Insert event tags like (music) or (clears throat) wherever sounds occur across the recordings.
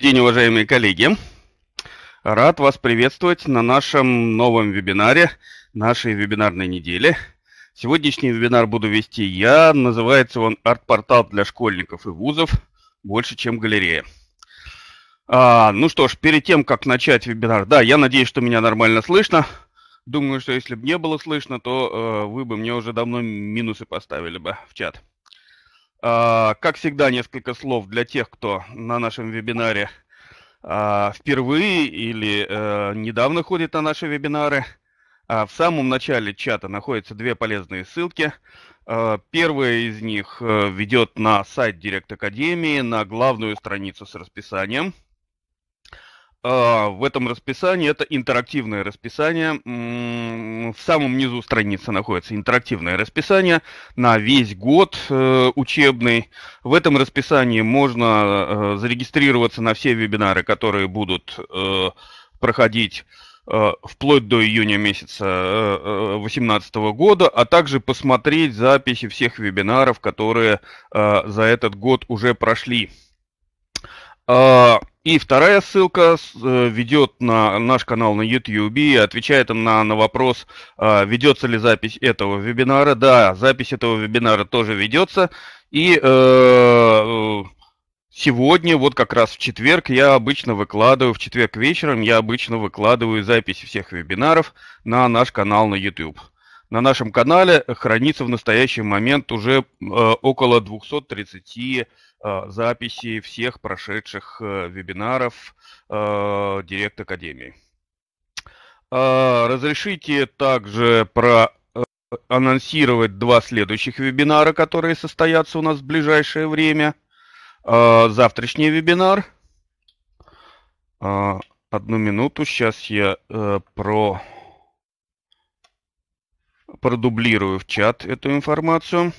день, уважаемые коллеги. Рад вас приветствовать на нашем новом вебинаре нашей вебинарной недели. Сегодняшний вебинар буду вести я. Называется он «Арт-портал для школьников и вузов. Больше, чем галерея». А, ну что ж, перед тем, как начать вебинар, да, я надеюсь, что меня нормально слышно. Думаю, что если бы не было слышно, то э, вы бы мне уже давно минусы поставили бы в чат. А, как всегда, несколько слов для тех, кто на нашем вебинаре а, впервые или э, недавно ходит на наши вебинары. А в самом начале чата находятся две полезные ссылки. Первая из них э, ведет на сайт Директ Академии, на главную страницу с расписанием – а, в этом расписании, это интерактивное расписание. В самом низу страницы находится интерактивное расписание на весь год э, учебный. В этом расписании можно э, зарегистрироваться на все вебинары, которые будут э, проходить вплоть до июня месяца 2018 года, а также посмотреть записи всех вебинаров, которые за этот год уже прошли. А, и вторая ссылка э, ведет на наш канал на YouTube и отвечает им на, на вопрос, а, ведется ли запись этого вебинара. Да, запись этого вебинара тоже ведется. И э, э, сегодня, вот как раз в четверг, я обычно выкладываю, в четверг вечером я обычно выкладываю запись всех вебинаров на наш канал на YouTube. На нашем канале хранится в настоящий момент уже э, около 230 Э, записи всех прошедших э, вебинаров э, Директ Академии. Разрешите также проанонсировать два следующих вебинара, которые состоятся у нас в ближайшее время. Завтрашний вебинар. Одну минуту, сейчас я про продублирую в чат эту информацию.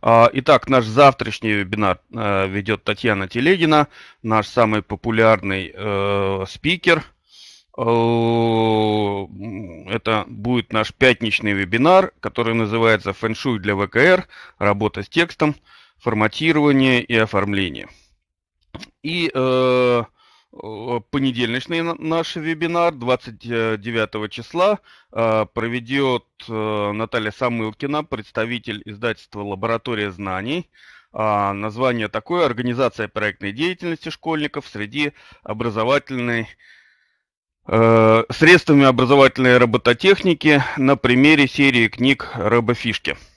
А, итак, наш завтрашний вебинар э, ведет Татьяна Телегина, наш самый популярный э, спикер. Э, это будет наш пятничный вебинар, который называется «Фэншуй для ВКР. Работа с текстом, форматирование и оформление». И Э, понедельничный наш вебинар 29 э, числа э, проведет Наталья Самылкина, представитель издательства «Лаборатория знаний». А, название такое «Организация проектной деятельности школьников среди образовательной средствами образовательной робототехники на примере серии книг «Робофишки». фишки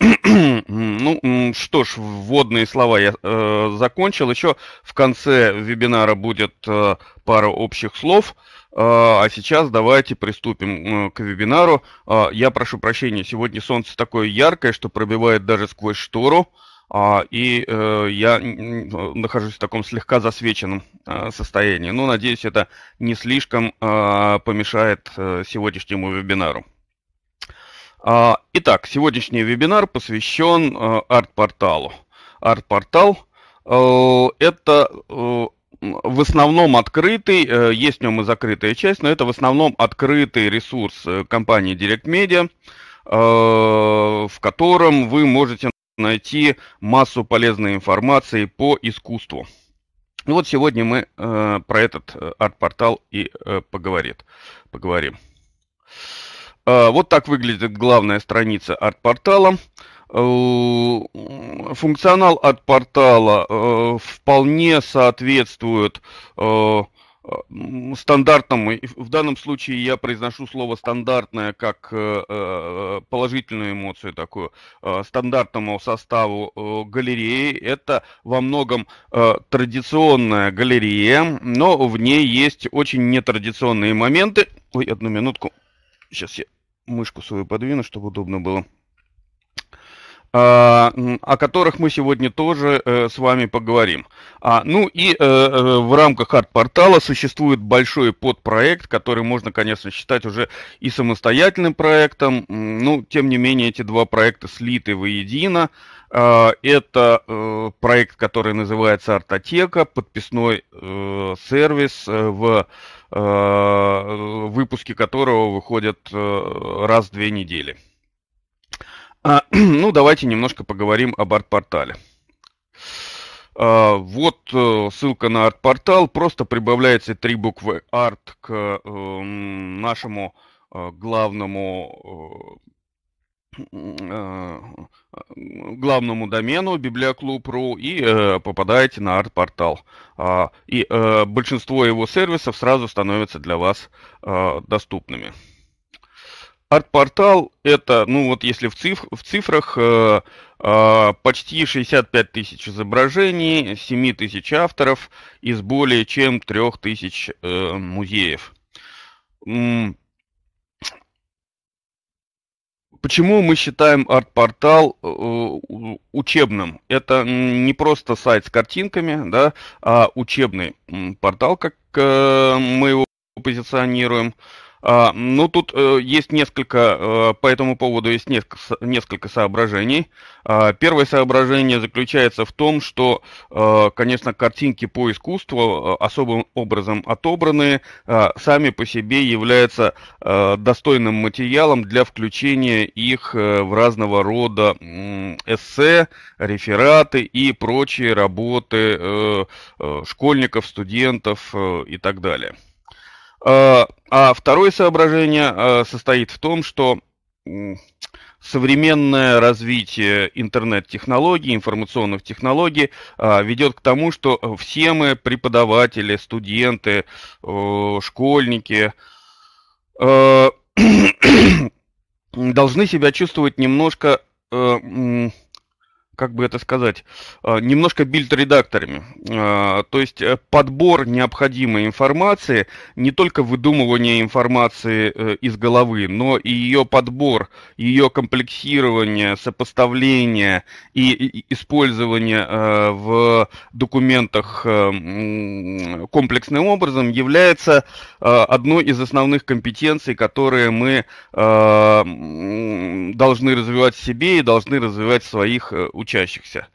ну что ж, вводные слова я э, закончил. Еще в конце вебинара будет э, пара общих слов. Э, а сейчас давайте приступим э, к вебинару. Э, я прошу прощения, сегодня солнце такое яркое, что пробивает даже сквозь штору. Э, и э, я нахожусь в таком слегка засвеченном э, состоянии. Но ну, надеюсь, это не слишком э, помешает э, сегодняшнему вебинару. А, итак, сегодняшний вебинар посвящен э, арт-порталу. Арт-портал э, – это э, в основном открытый, есть в нем и закрытая часть, но это в основном открытый ресурс компании Direct Media, в котором вы можете найти массу полезной информации по искусству. вот сегодня мы про этот арт-портал и поговорим. Э, вот так выглядит главная страница арт-портала. Э, функционал арт-портала э, вполне соответствует стандартному, в данном случае я произношу слово стандартное как положительную эмоцию такую, стандартному составу галереи. Это во многом традиционная галерея, но в ней есть очень нетрадиционные моменты. Ой, одну минутку. Сейчас я мышку свою подвину, чтобы удобно было. А, о которых мы сегодня тоже э, с вами поговорим. А, ну и э, э, в рамках арт-портала существует большой подпроект, который можно, конечно, считать уже и самостоятельным проектом. Ну, тем не менее, эти два проекта слиты воедино. А, э, это проект, который называется «Артотека», подписной э, сервис э, в Э, выпуски которого выходят э, раз в две недели. А, (clears throat) ну, давайте немножко поговорим об арт-портале. А, вот э, ссылка на арт-портал. Просто прибавляется три буквы арт к нашему главному Э, главному домену библиоклуб.ру и э, попадаете на арт-портал. А, и э, большинство его сервисов сразу становятся для вас э, доступными. Арт-портал это, ну вот если в, циф в цифрах, э, э, почти 65 тысяч изображений, 7 тысяч авторов из более чем 3 тысяч э, музеев. Почему мы считаем арт-портал э, учебным? Это не просто сайт с картинками, да, а учебный портал, как э, мы его позиционируем. А, ну, тут э, есть несколько, э, по этому поводу есть несколько соображений. А, первое соображение заключается в том, что, э, конечно, картинки по искусству особым образом отобраны, сами по себе являются достойным материалом для включения их в разного рода эссе, рефераты и прочие работы школьников, студентов и так далее. Э, а второе соображение э, состоит в том, что современное развитие интернет-технологий, информационных технологий э, ведет к тому, что все мы, преподаватели, студенты, школьники, (coughs) должны себя чувствовать немножко как бы это сказать, э, немножко бильд-редакторами. Э, то есть э, подбор необходимой информации, не только выдумывание информации из головы, но и ее подбор, ее комплексирование, сопоставление и использование в документах комплексным образом является одной из основных компетенций, которые мы должны развивать в себе и должны развивать в своих учениках учащихся.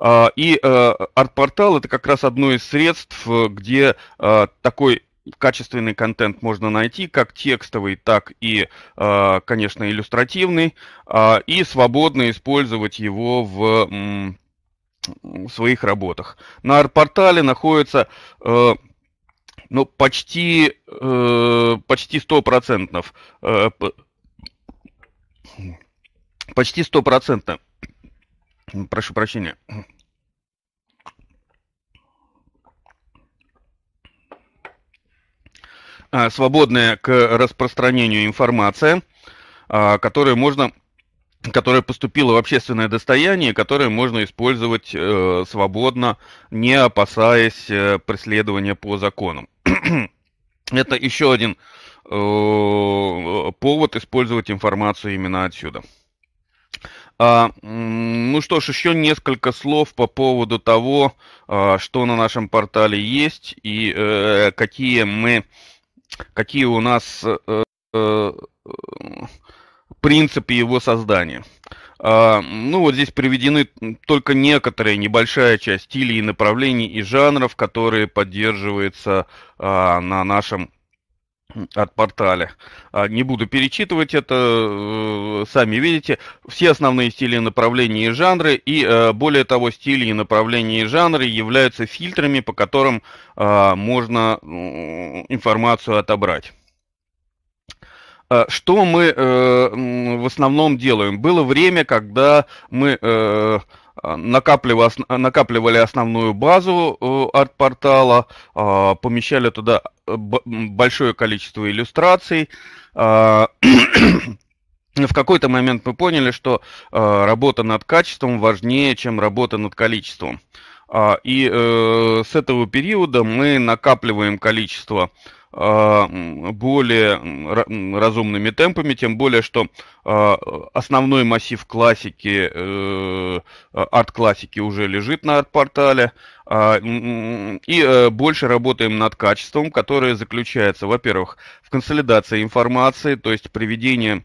А, и э, арт-портал это как раз одно из средств, э, где э, такой качественный контент можно найти, как текстовый, так и, конечно, иллюстративный, а, и свободно использовать его в своих работах. На арт-портале находится ну, почти, почти 100%, почти 100% Прошу прощения. А, свободная к распространению информация, а, которая можно которая поступила в общественное достояние, которое можно использовать э, свободно, не опасаясь э, преследования по законам. (clears throat) Это еще один э, повод использовать информацию именно отсюда. А, ну что ж, еще несколько слов по поводу того, а, что на нашем портале есть и э, какие мы, какие у нас э, э принципы его создания. А, ну вот здесь приведены только некоторые, небольшая часть стилей и направлений и жанров, которые поддерживаются а, на нашем от порталя. А, не буду перечитывать это, э, сами видите. Все основные стили, направления и жанры, и э, более того, стили, направления и жанры являются фильтрами, по которым а, можно информацию отобрать. А, что мы э, в основном делаем? Было время, когда мы а, а, накапливали основную базу э, арт-портала, а, помещали туда э, большое количество иллюстраций. (clears throat) В какой-то момент мы поняли, что э, работа над качеством важнее, чем работа над количеством. И с этого периода мы накапливаем количество а, более разумными темпами, тем более, что а, основной массив классики, э, а, арт-классики уже лежит на арт-портале, и э, больше работаем над качеством, которое заключается, во-первых, в консолидации информации, то есть приведение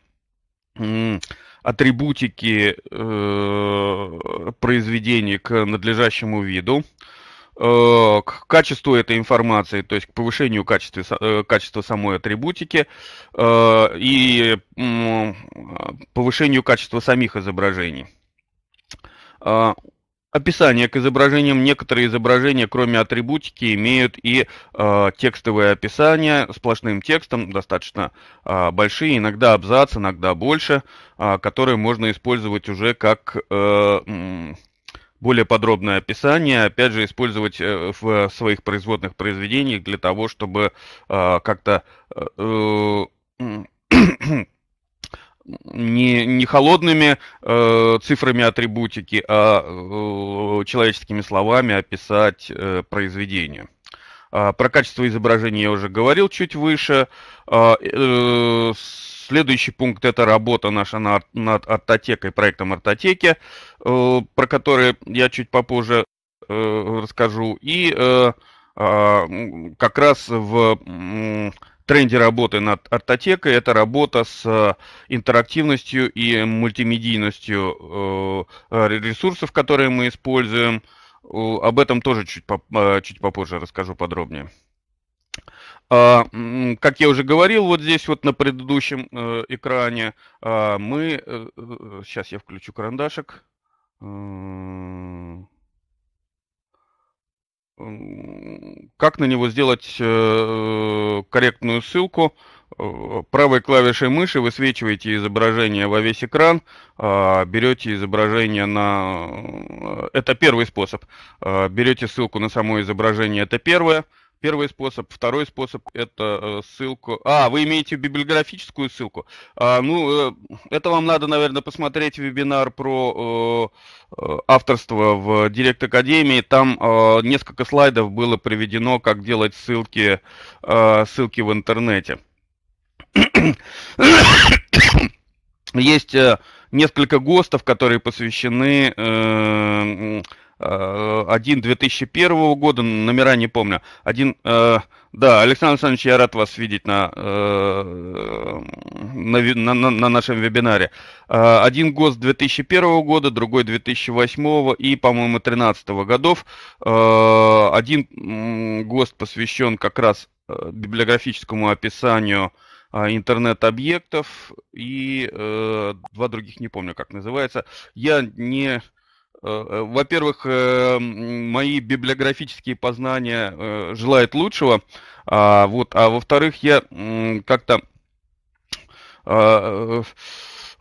атрибутики э, произведений к надлежащему виду, Э, к качеству этой информации, то есть к повышению качества, э, качества самой атрибутики э, и повышению качества самих изображений. Описание к изображениям. Некоторые изображения, кроме атрибутики, имеют и э, текстовое описание сплошным текстом, достаточно большие, иногда абзац, иногда больше, которые можно использовать уже как более подробное описание, опять же, использовать э, э, в своих производных произведениях для того, чтобы э, как-то (coughs) не, не холодными э, цифрами атрибутики, а э, человеческими словами описать э, произведение. Э, про качество изображения я уже говорил чуть выше. А, э, э, Следующий пункт – это работа наша над, над артотекой, проектом артотеки, э, про который я чуть попозже э, расскажу. И э, э, как раз в э, тренде работы над артотекой – это работа с э, интерактивностью и мультимедийностью э, ресурсов, которые мы используем. Об этом тоже чуть, поп э, чуть попозже расскажу подробнее. А, как я уже говорил, вот здесь вот на предыдущем э, экране а, мы... Э, э, сейчас я включу карандашик. Как на него сделать корректную ссылку? Правой клавишей мыши высвечиваете изображение во весь экран, а, берете изображение на... Это первый способ. Берете ссылку на само изображение, это первое. Первый способ. Второй способ – это э, ссылку. А, вы имеете библиографическую ссылку. А, ну, э, это вам надо, наверное, посмотреть вебинар про э, авторство в Директ Академии. Там несколько слайдов было приведено, как делать ссылки, ссылки в интернете. Есть несколько ГОСТов, которые посвящены Э, один 2001 года, номера не помню. Один, э, да, Александр Александрович, я рад вас видеть на, э, на, на, на нашем вебинаре. Э, один ГОСТ 2001 года, другой 2008 и, по-моему, 2013 годов. Э, один ГОСТ посвящен как раз библиографическому описанию интернет-объектов и э, два других не помню как называется я не Э, э, во-первых, э, мои библиографические познания желают лучшего, а, вот, а во-вторых, я как-то а,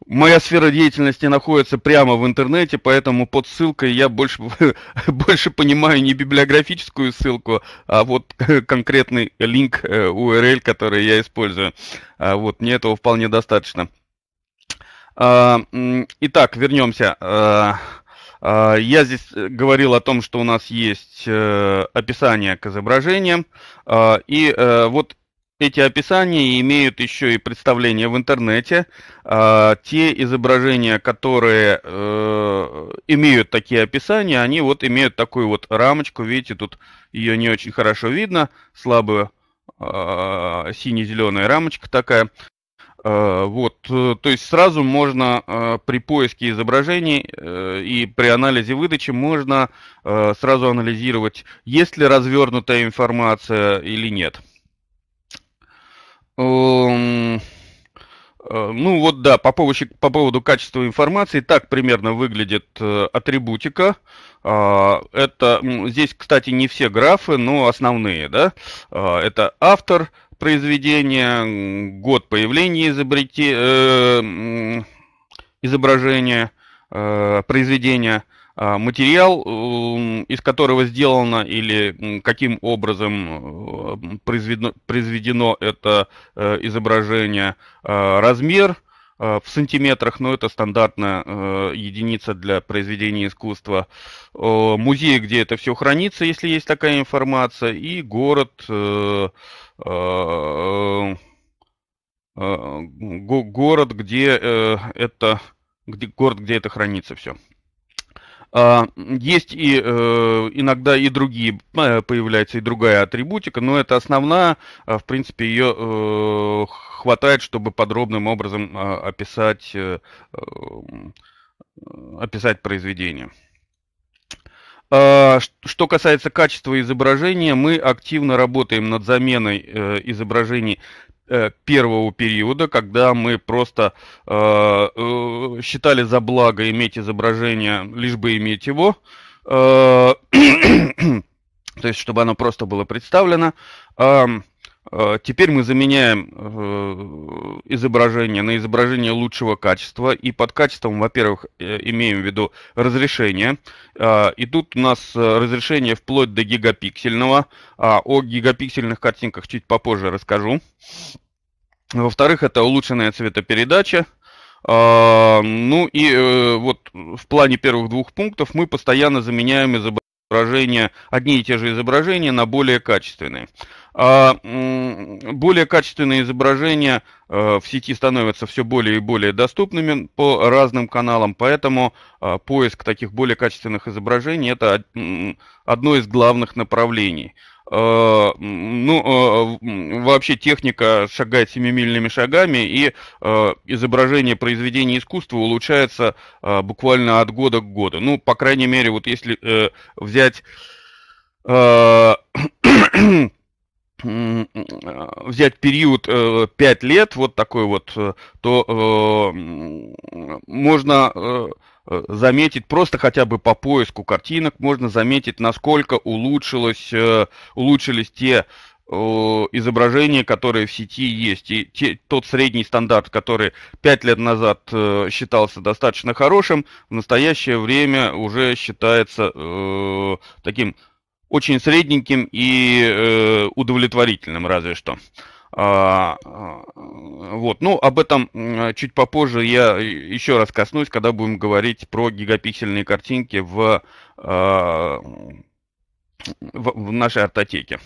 моя сфера деятельности находится прямо в интернете, поэтому под ссылкой я больше, (laughs) больше понимаю не библиографическую ссылку, а вот (laughs) конкретный линк URL, который я использую. А Вот мне этого вполне достаточно. А, итак, вернемся. А, а, я здесь э, говорил о том, что у нас есть э, описание к изображениям, а, и э, вот эти описания имеют еще и представление в интернете. А, те изображения, которые имеют такие описания, они вот имеют такую вот рамочку, видите, тут ее не очень хорошо видно, слабую сине-зеленая рамочка такая. Э, вот, э, то есть сразу можно э, при поиске изображений и при анализе выдачи можно сразу анализировать, есть ли развернутая информация или нет. Эм, ну вот да, по поводу, по поводу качества информации, так примерно выглядит атрибутика. А, это здесь, кстати, не все графы, но основные, да. А, это автор, произведения, год появления изобрети, э, изображения, э, произведения, э, материал, э, из которого сделано или каким образом э, произведено, произведено это э, изображение, э, размер а, в сантиметрах, но это стандартная э, единица для произведения искусства, э, музей, где это все хранится, если есть такая информация, и город, э, Э, э, город, где э, это, где, город, где это хранится все. А, есть и иногда и другие, появляется и другая атрибутика, но это основная, а, в принципе, ее хватает, чтобы подробным образом а, описать, описать произведение. А, что касается качества изображения, мы активно работаем над заменой э, изображений э, первого периода, когда мы просто э, считали за благо иметь изображение, лишь бы иметь его. (clears throat) То есть, чтобы оно просто было представлено. Э, теперь мы заменяем э, изображение на изображение лучшего качества. И под качеством, во-первых, э, имеем в виду разрешение. И тут у нас разрешение вплоть до гигапиксельного. А о гигапиксельных картинках чуть попозже расскажу. Во-вторых, это улучшенная цветопередача. Ну и вот в плане первых двух пунктов мы постоянно заменяем изображение изображения, одни и те же изображения на более качественные. А более качественные изображения э, в сети становятся все более и более доступными по разным каналам, поэтому э, поиск таких более качественных изображений – это одно из главных направлений. Э, ну, э, вообще техника шагает семимильными шагами, и э, изображение произведения искусства улучшается буквально от года к году. Ну, по крайней мере, вот если взять (coughs) взять период э, 5 лет, вот такой вот, то можно Э, заметить просто хотя бы по поиску картинок, можно заметить, насколько улучшилось, э, улучшились те э, изображения, которые в сети есть. И те, тот средний стандарт, который 5 лет назад э, считался достаточно хорошим, в настоящее время уже считается э, таким очень средненьким и э, удовлетворительным, разве что. А, а, вот, ну, об этом чуть попозже я еще раз коснусь, когда будем говорить про гигапиксельные картинки в, а, в, в нашей артотеке.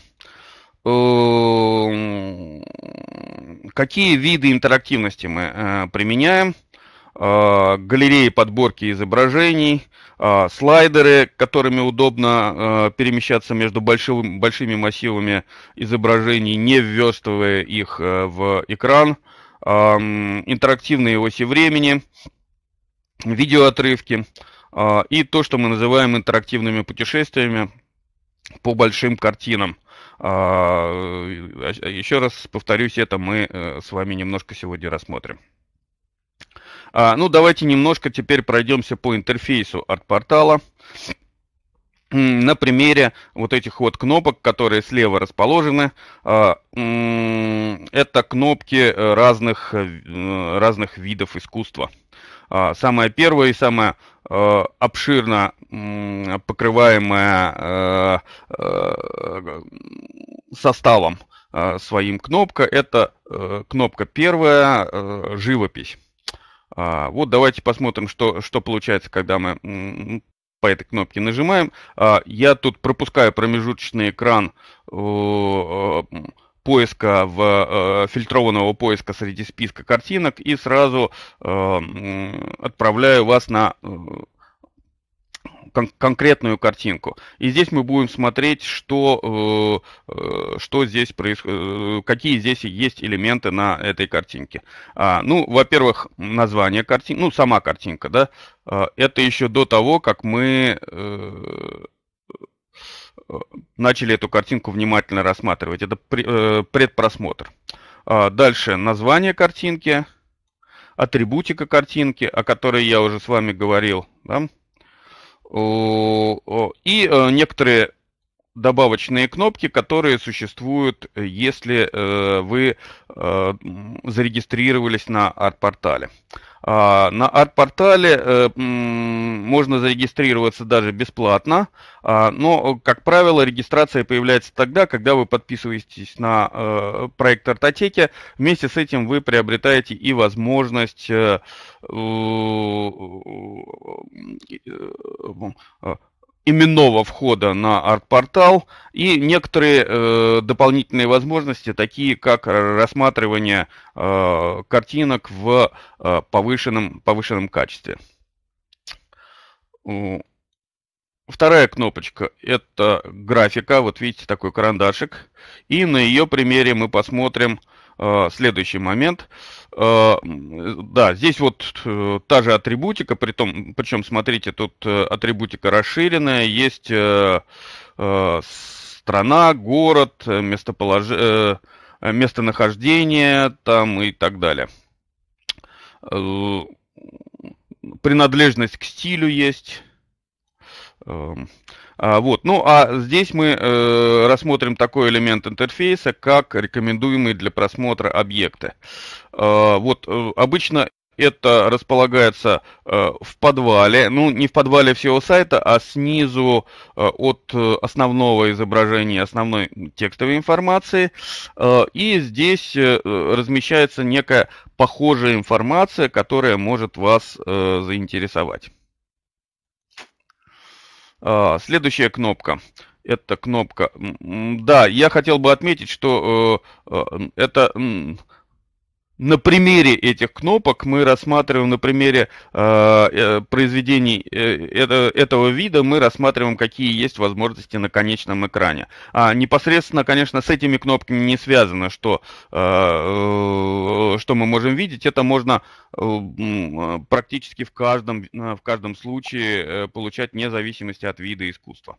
Эм, какие виды интерактивности мы э, применяем? А, галереи подборки изображений, а, слайдеры, которыми удобно а, перемещаться между большими массивами изображений, не вверстывая их э, в экран, интерактивные оси времени, видеоотрывки и то, что мы называем интерактивными путешествиями по большим картинам. Э, еще раз повторюсь, это мы э, с вами немножко сегодня рассмотрим. А, ну, давайте немножко теперь пройдемся по интерфейсу арт-портала на примере вот этих вот кнопок, которые слева расположены, а, это кнопки э, разных, э, разных видов искусства. А, самая первая и самая э, обширно покрываемая составом своим кнопка, это кнопка первая «Живопись». А, вот давайте посмотрим, что, что получается, когда мы по этой кнопке нажимаем. А, я тут пропускаю промежуточный экран поиска в э, фильтрованного поиска среди списка картинок и сразу э, отправляю вас на э, кон- конкретную картинку. И здесь мы будем смотреть, что, э, э что здесь происходит, э, какие здесь есть элементы на этой картинке. А, ну, во-первых, название картинки, ну, сама картинка, да, а, это еще до того, как мы э, начали эту картинку внимательно рассматривать. Это при, э, предпросмотр. А, дальше название картинки, атрибутика картинки, о которой я уже с вами говорил, да, и э, некоторые добавочные кнопки, которые существуют, э, если э, вы зарегистрировались на арт-портале. А, на арт-портале можно зарегистрироваться даже бесплатно, а, но, как правило, регистрация появляется тогда, когда вы подписываетесь на э, проект Артотеки. Вместе с этим вы приобретаете и возможность Э, э, именного входа на арт-портал и некоторые э, дополнительные возможности, такие как рассматривание э, картинок в э, повышенном, повышенном качестве. Вторая кнопочка – это графика, вот видите, такой карандашик. И на ее примере мы посмотрим э, следующий момент – Э, да, здесь вот э, та же атрибутика, притом, причем, смотрите, тут э, атрибутика расширенная, есть страна, город, местополож... местонахождение там и так далее. Принадлежность к стилю есть. Эм, а, вот. Ну а здесь мы э, рассмотрим такой элемент интерфейса, как рекомендуемые для просмотра объекты. А, вот э, обычно это располагается э, в подвале, ну не в подвале всего сайта, а снизу э, от э, основного изображения, основной текстовой информации. Э, и здесь э, размещается некая похожая информация, которая может вас э, заинтересовать. А, следующая кнопка. Это кнопка. Да, я хотел бы отметить, что э, э, это на примере этих кнопок мы рассматриваем, на примере э, э произведений э, этого вида, мы рассматриваем, какие есть возможности на конечном экране. А непосредственно, конечно, с этими кнопками не связано, что, э, э что мы можем видеть. Это можно э, практически в каждом, э, в каждом случае получать вне зависимости от вида искусства.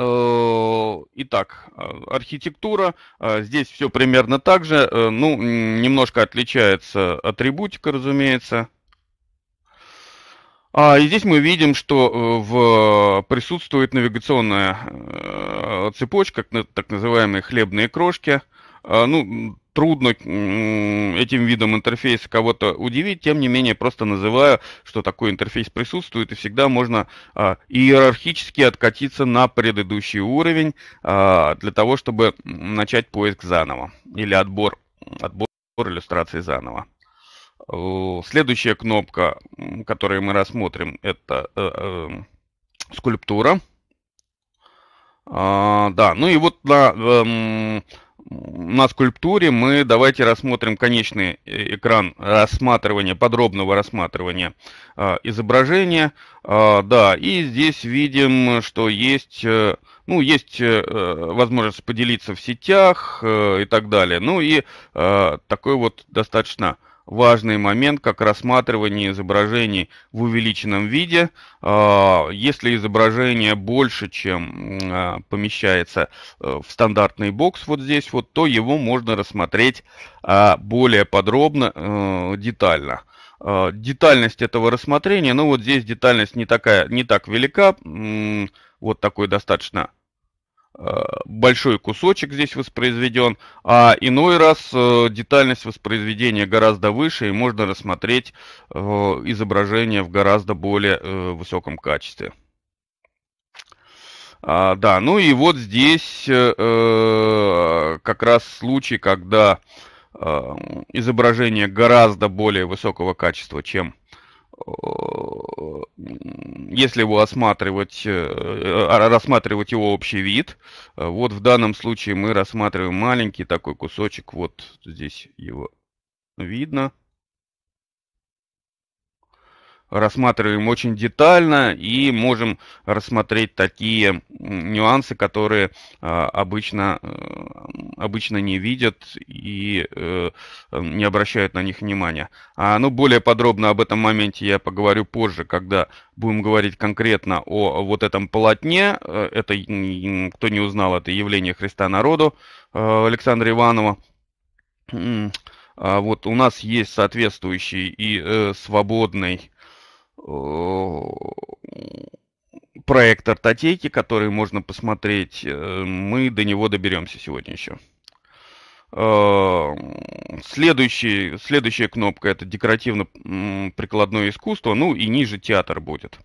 Э, итак, э, архитектура. Э, здесь все примерно так же. Ну, немножко отличается атрибутика, разумеется. А, и здесь мы видим, что в, присутствует навигационная цепочка, так называемые хлебные крошки. Ну, трудно этим видом интерфейса кого-то удивить, тем не менее просто называю, что такой интерфейс присутствует, и всегда можно а, иерархически откатиться на предыдущий уровень а, для того, чтобы начать поиск заново или отбор, отбор иллюстрации заново. Следующая кнопка, которую мы рассмотрим, это э, э, скульптура. А, да, ну и вот на... Э, на скульптуре мы давайте рассмотрим конечный э, экран рассматривания, подробного рассматривания а, изображения. А, да, и здесь видим, что есть, э, ну, есть э, возможность поделиться в сетях и так далее. Ну и такой вот достаточно важный момент, как рассматривание изображений в увеличенном виде. А, если изображение больше, чем а, помещается э, в стандартный бокс вот здесь, вот, то его можно рассмотреть а, более подробно, э, детально детальность этого рассмотрения, ну вот здесь детальность не такая, не так велика, вот такой достаточно Э, большой кусочек здесь воспроизведен, а иной раз э, детальность воспроизведения гораздо выше, и можно рассмотреть э, изображение в гораздо более высоком качестве. А, да, ну и вот здесь э, как раз случай, когда э, изображение гораздо более высокого качества, чем Э, если его осматривать, э, э, а, рассматривать его общий вид, вот в данном случае мы рассматриваем маленький такой кусочек, вот здесь его видно рассматриваем очень детально и можем рассмотреть такие нюансы, которые а, обычно, э, обычно не видят и э, э, не обращают на них внимания. А, ну, более подробно об этом моменте я поговорю позже, когда будем говорить конкретно о вот этом полотне. Это, кто не узнал, это явление Христа народу Александра Иванова. А вот у нас есть соответствующий и свободный Э, проект Артотеки, который можно посмотреть. Э, мы до него доберемся сегодня еще. Э, следующий, следующая кнопка это декоративно-прикладное искусство, ну и ниже театр будет.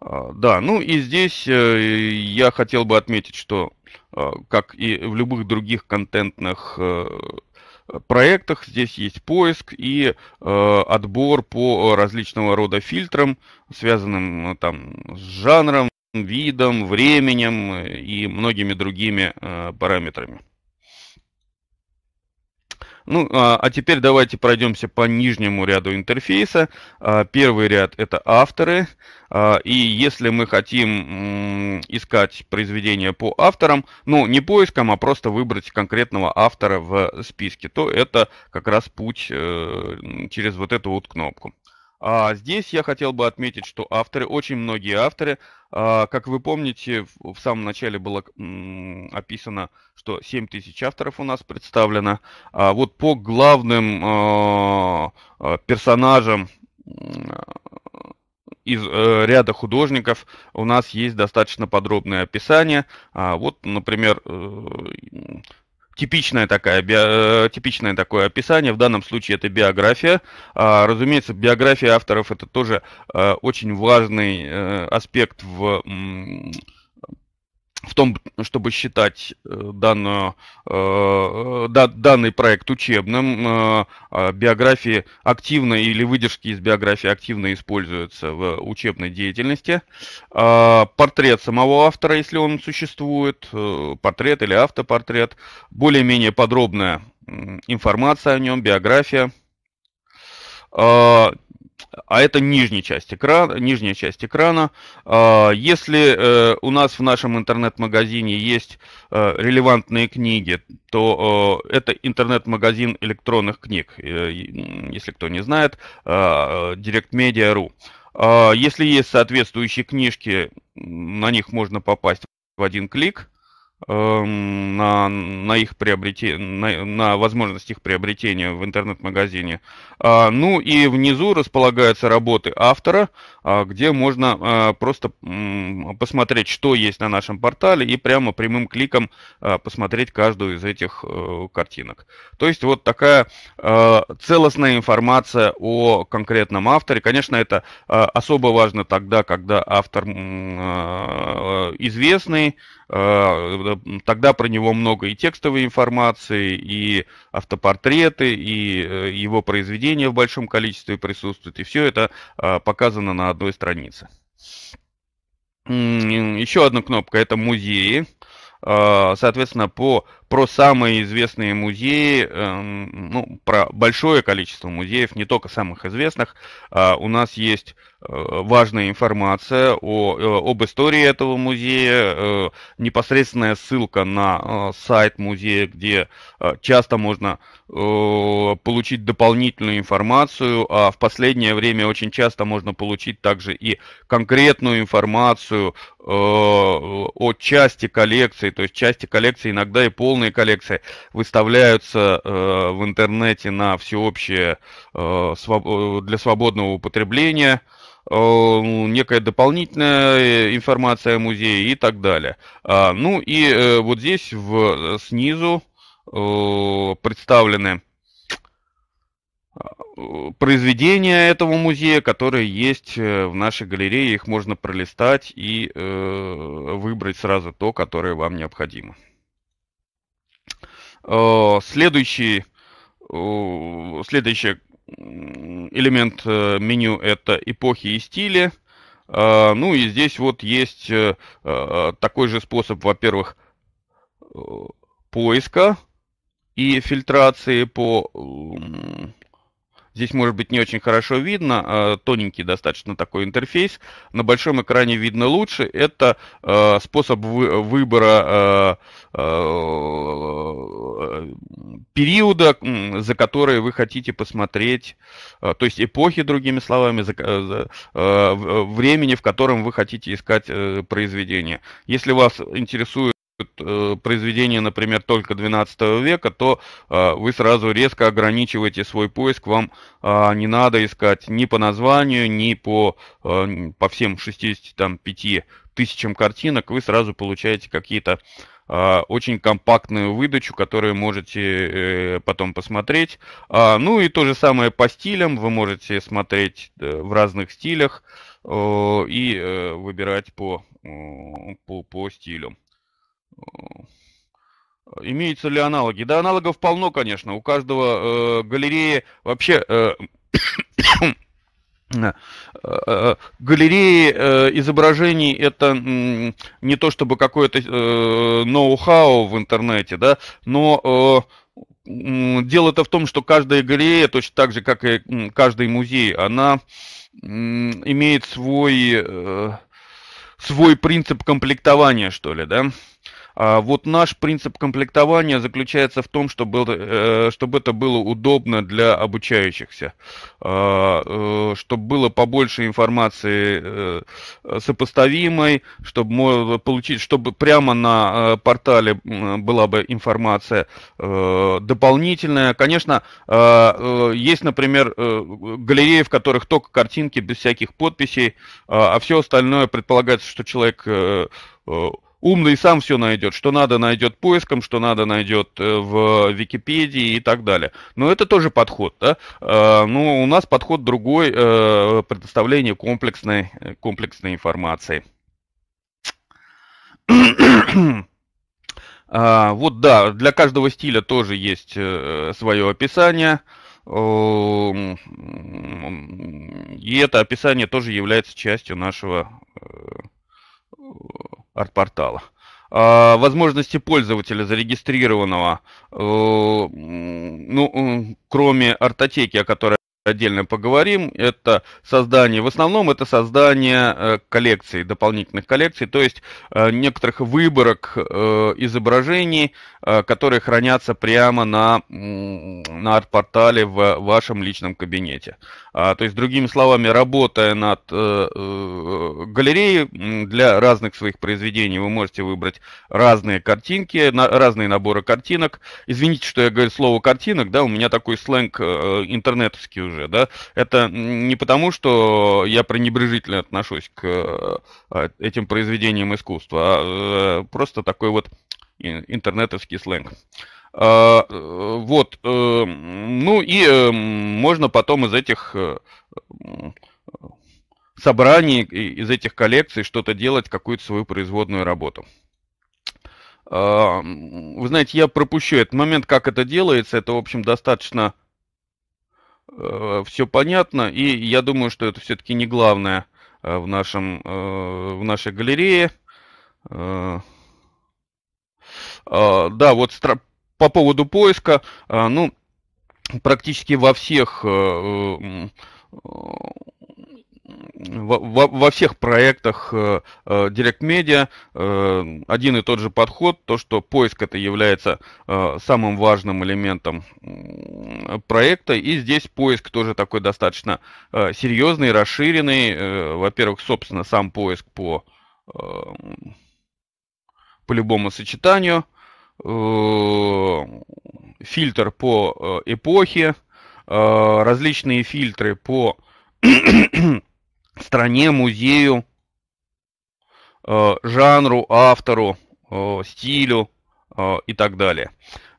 Да, ну и здесь я хотел бы отметить, что как и в любых других контентных проектах. Здесь есть поиск и э, отбор по различного рода фильтрам, связанным э, там с жанром, видом, временем э, и многими другими э, параметрами. Ну, а, а теперь давайте пройдемся по нижнему ряду интерфейса. А, первый ряд – это авторы. А, и если мы хотим искать произведения по авторам, ну, не поиском, а просто выбрать конкретного автора в списке, то это как раз путь э, через вот эту вот кнопку. А здесь я хотел бы отметить, что авторы, очень многие авторы, а, как вы помните, в самом начале было описано, что 7000 авторов у нас представлено. А Вот по главным а, а, персонажам из э, ряда художников у нас есть достаточно подробное описание. А, вот, например, э, Типичное, такая, би, э, типичное такое описание, в данном случае это биография. А, разумеется, биография авторов это тоже а, очень важный а, аспект в... М- в том, чтобы считать э, данную, э, э, да, данный проект учебным, а биографии активно или выдержки из биографии активно используются в учебной деятельности. А портрет самого автора, если он существует, портрет или автопортрет, более-менее подробная информация о нем, биография а а это нижняя часть экрана. Нижняя часть экрана. А, если э, у нас в нашем интернет-магазине есть э, релевантные книги, то э, это интернет-магазин электронных книг, если кто не знает, directmedia.ru. А, если есть соответствующие книжки, на них можно попасть в один клик – Эм, на, на их приобрете на, на возможность их приобретения в интернет-магазине. А, ну и внизу располагаются работы автора, а, где можно а, просто м, посмотреть, что есть на нашем портале, и прямо прямым кликом а, посмотреть каждую из этих а, картинок. То есть вот такая а, целостная информация о конкретном авторе. Конечно, это а, особо важно тогда, когда автор а, известный, Э, тогда про него много и текстовой информации, и автопортреты, и э, его произведения в большом количестве присутствуют. И все это э, показано на одной странице. Еще одна кнопка – это музеи. Соответственно, по про самые известные музеи, эм, ну, про большое количество музеев, не только самых известных. А, у нас есть э, важная информация о, э, об истории этого музея, э, непосредственная ссылка на сайт музея, где часто можно получить дополнительную информацию, а в последнее время очень часто можно получить также и конкретную информацию о части коллекции, то есть части коллекции иногда и полностью полные коллекции выставляются э, в интернете на всеобщее э, своб э, для свободного употребления э, некая дополнительная э, информация о музее и так далее. А, ну и вот здесь в, снизу представлены произведения этого музея, которые есть в нашей галерее, их можно пролистать и выбрать сразу то, которое вам необходимо. Э, следующий, э, следующий элемент э, меню это эпохи и стили. Ну и здесь вот есть такой же способ, во-первых, поиска и фильтрации по Здесь, может быть, не очень хорошо видно, а тоненький достаточно такой интерфейс. На большом экране видно лучше. Это э, способ выбора э, э, периода, за который вы хотите посмотреть, то есть эпохи, другими словами, времени, в котором вы хотите искать произведение. Если вас интересует Э, произведение, например, только 12 века, то э, вы сразу резко ограничиваете свой поиск, вам э, не надо искать ни по названию, ни по, э, по всем 65 тысячам картинок, вы сразу получаете какие-то а, очень компактную выдачу, которую можете э, потом посмотреть. А, ну и то же самое по стилям, вы можете смотреть э, в разных стилях и выбирать по, по, по стилю. Э, имеются ли аналоги? Да, аналогов полно, конечно. У каждого э, галереи вообще... Э, (coughs) э, э Галереи изображений это не то чтобы какое-то ноу-хау в интернете, да, но дело-то в том, что каждая галерея, точно так же, как и каждый музей, она имеет свой, свой принцип комплектования, что ли, да. А вот наш принцип комплектования заключается в том, чтобы, э, чтобы это было удобно для обучающихся, а, э, чтобы было побольше информации э, сопоставимой, чтобы получить, чтобы прямо на портале была бы информация дополнительная. Конечно, есть, например, галереи, в которых только картинки без всяких подписей, а, а все остальное предполагается, что человек умный сам все найдет, что надо найдет поиском, что надо найдет э, в Википедии и так далее. Но это тоже подход, да? Э, Но ну, у нас подход другой, э, предоставление комплексной, комплексной информации. (clears throat) А, вот да, для каждого стиля тоже есть свое описание. И это описание тоже является частью нашего арт портала. А, возможности пользователя зарегистрированного, э, ну, кроме артотеки, о которой отдельно поговорим, это создание, в основном это создание э, коллекций, дополнительных коллекций, то есть э, некоторых выборок э, изображений, которые хранятся прямо на, на арт-портале в вашем личном кабинете. А, то есть, другими словами, работая над галереей для разных своих произведений, вы можете выбрать разные картинки, разные наборы картинок. Извините, что я говорю слово картинок, да, у меня такой сленг интернетовский уже уже, да, это не потому, что я пренебрежительно отношусь к э, этим произведениям искусства, а э, просто такой вот интернетовский сленг. А, э, вот, ну и можно потом из этих собраний, из этих коллекций что-то делать, какую-то свою производную работу. А, вы знаете, я пропущу этот момент, как это делается. Это, в общем, достаточно Э, все понятно, и я думаю, что это все-таки не главное э, в, нашем, э, в нашей галерее. А, да, вот по поводу поиска, ну, практически во всех во, во, всех проектах э, э, Direct Media э, один и тот же подход, то, что поиск это является э, самым важным элементом проекта, и здесь поиск тоже такой достаточно э, серьезный, расширенный. Э, во-первых, собственно, сам поиск по, э, по любому сочетанию, э, фильтр по э, эпохе, э, различные фильтры по стране, музею, э, жанру, автору, э, стилю э, и так далее.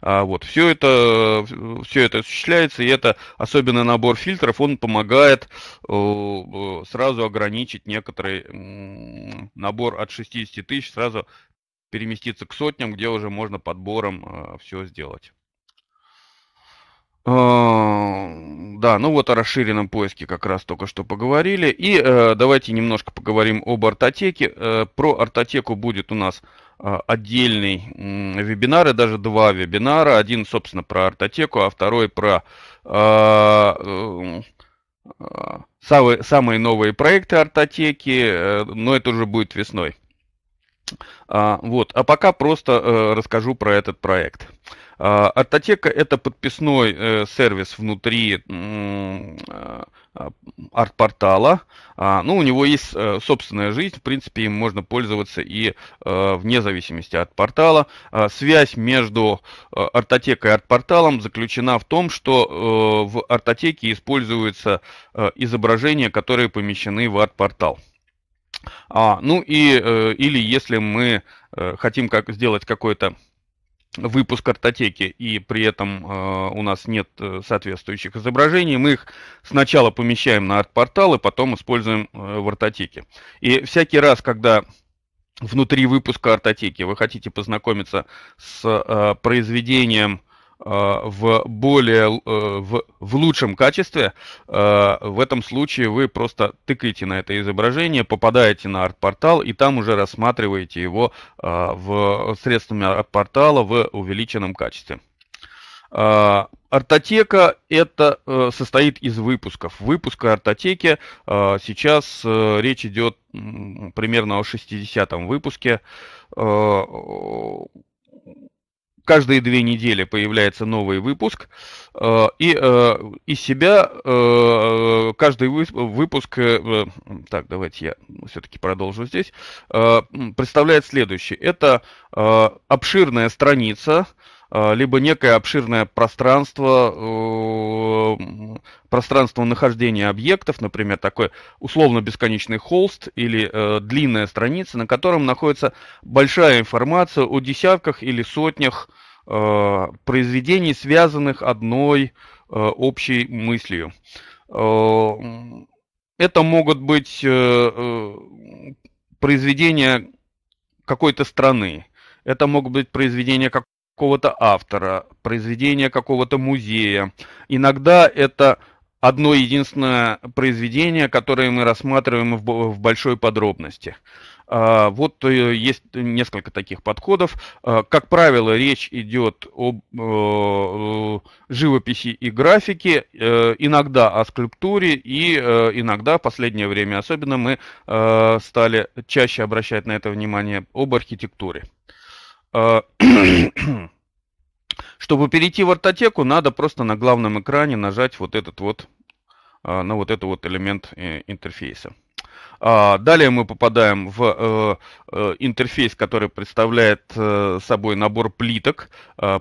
А вот, все это, все это осуществляется, и это особенный набор фильтров, он помогает сразу ограничить некоторый набор от 60 тысяч, сразу переместиться к сотням, где уже можно подбором все сделать. Эм, да, ну вот о расширенном поиске как раз только что поговорили. И э, давайте немножко поговорим об артотеке. Э, про артотеку будет у нас э, отдельный э, вебинар, и даже два вебинара. Один, собственно, про артотеку, а второй про э, э, э самые, самые новые проекты артотеки. Э, но это уже будет весной. А, вот, а пока просто э, расскажу про этот проект. Артотека – это подписной э, сервис внутри а, арт-портала. А, ну, у него есть э, собственная жизнь, в принципе, им можно пользоваться и вне зависимости от портала. связь между артотекой и арт-порталом заключена в том, что в артотеке используются изображения, которые помещены в арт-портал. А, ну и э, или если мы э, хотим как сделать какой-то выпуск картотеки, и при этом э, у нас нет э, соответствующих изображений, мы их сначала помещаем на арт-портал и потом используем э, в артотеке. И всякий раз, когда внутри выпуска артотеки вы хотите познакомиться с э, произведением Э, в более э, в, в лучшем качестве, э, в этом случае вы просто тыкаете на это изображение, попадаете на арт-портал и там уже рассматриваете его в средствами арт-портала в увеличенном качестве. Артотека это состоит из выпусков. Выпуск артотеки сейчас речь идет примерно о 60 выпуске каждые две недели появляется новый выпуск, э, и э, из себя э, каждый выпуск, так, давайте я все-таки продолжу здесь, представляет следующее. Это обширная страница, Э, либо некое обширное пространство, э, пространство нахождения объектов, например, такой условно бесконечный холст или э, длинная страница, на котором находится большая информация о десятках или сотнях произведений, связанных одной общей мыслью. Это могут быть произведения какой-то страны, это могут быть произведения как какого-то автора, произведение какого-то музея. Иногда это одно единственное произведение, которое мы рассматриваем в большой подробности. А, вот э, есть несколько таких подходов. А, как правило, речь идет об э, э, живописи и графике, иногда о скульптуре, и иногда, в последнее время особенно, мы стали чаще обращать на это внимание об архитектуре. Э, (clears throat) чтобы перейти в ортотеку, надо просто на главном экране нажать вот этот вот, э, на вот этот вот элемент э, интерфейса. А, далее мы попадаем в интерфейс, который представляет собой набор плиток.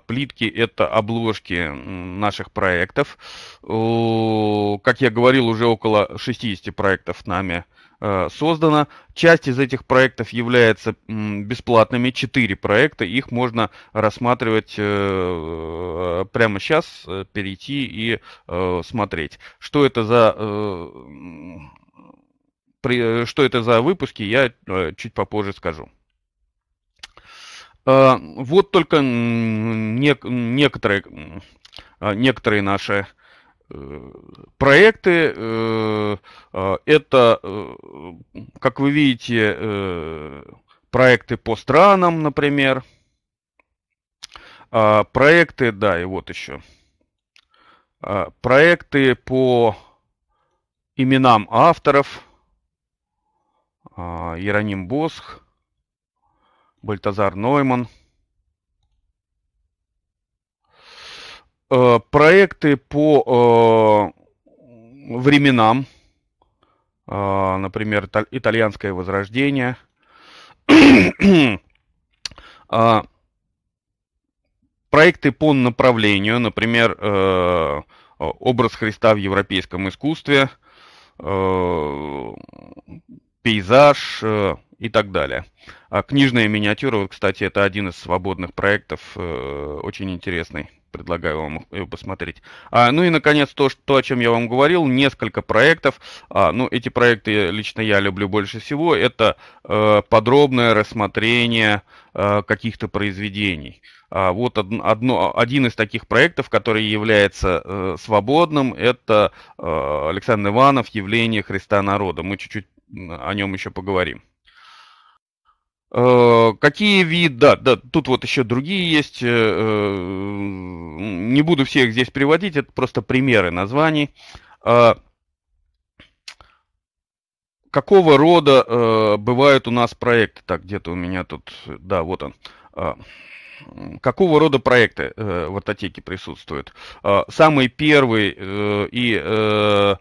Плитки – это обложки наших проектов. Как я говорил, уже около 60 проектов нами Э, создана Часть из этих проектов является бесплатными, четыре проекта, их можно рассматривать э, э, прямо сейчас, перейти и смотреть. Что это за что это за выпуски, я чуть попозже скажу. Вот только некоторые, некоторые наши проекты. Э, э, это, э, как вы видите, проекты по странам, например. А, проекты, да, и вот еще. А, проекты по именам авторов. А, Ероним Босх, Бальтазар Нойман – Э, проекты по э, временам, э, например, итальянское возрождение. (clears throat) э, проекты по направлению, например, э, образ Христа в европейском искусстве, э, пейзаж э, и так далее. А книжная миниатюра, кстати, это один из свободных проектов, э, очень интересный предлагаю вам его посмотреть. А, ну и, наконец, то, что, о чем я вам говорил, несколько проектов. А, ну, эти проекты лично я люблю больше всего. Это э, подробное рассмотрение э, каких-то произведений. А, вот одно, один из таких проектов, который является э, свободным, это э, Александр Иванов «Явление Христа народа». Мы чуть-чуть о нем еще поговорим. Э, какие виды, да, да, тут вот еще другие есть, э, э, не буду всех здесь приводить, это просто примеры названий. А, какого рода бывают у нас проекты? Так, где-то у меня тут, да, вот он. А, какого рода проекты в Артотеке присутствуют? А, самый первый и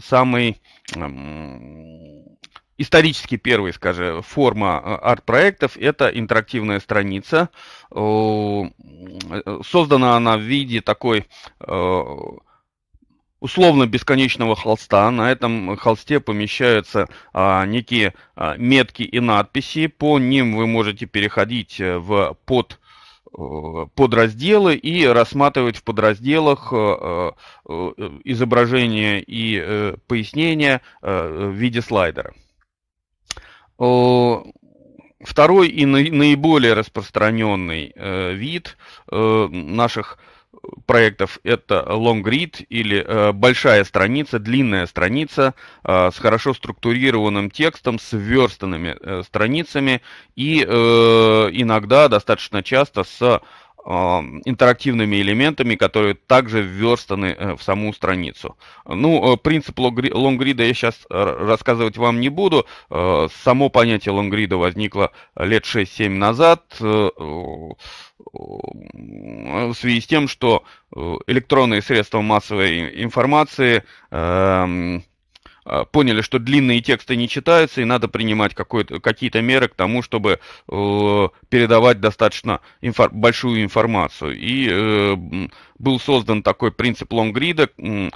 самый эм, исторически первая, скажем, форма э, арт-проектов – это интерактивная страница. Создана она в виде такой э, условно бесконечного холста. На этом холсте помещаются а, некие а, метки и надписи. По ним вы можете переходить э, в под подразделы и рассматривать в подразделах изображения и пояснения в виде слайдера. Э, второй и наиболее распространенный э, вид э, наших проектов это long read или э, большая страница, длинная страница э, с хорошо структурированным текстом, с верстанными э, страницами и э, иногда достаточно часто с а, интерактивными элементами, которые также вверстаны э, в саму страницу. Ну, э, принцип лонгрида я сейчас э, рассказывать вам не буду. Само понятие лонгрида возникло лет 6-7 назад в связи с тем, что электронные средства массовой информации эм, а, поняли, что длинные тексты не читаются, и надо принимать какие-то меры к тому, чтобы э, передавать достаточно инфор большую информацию. И э, был создан такой принцип лонгрида, э,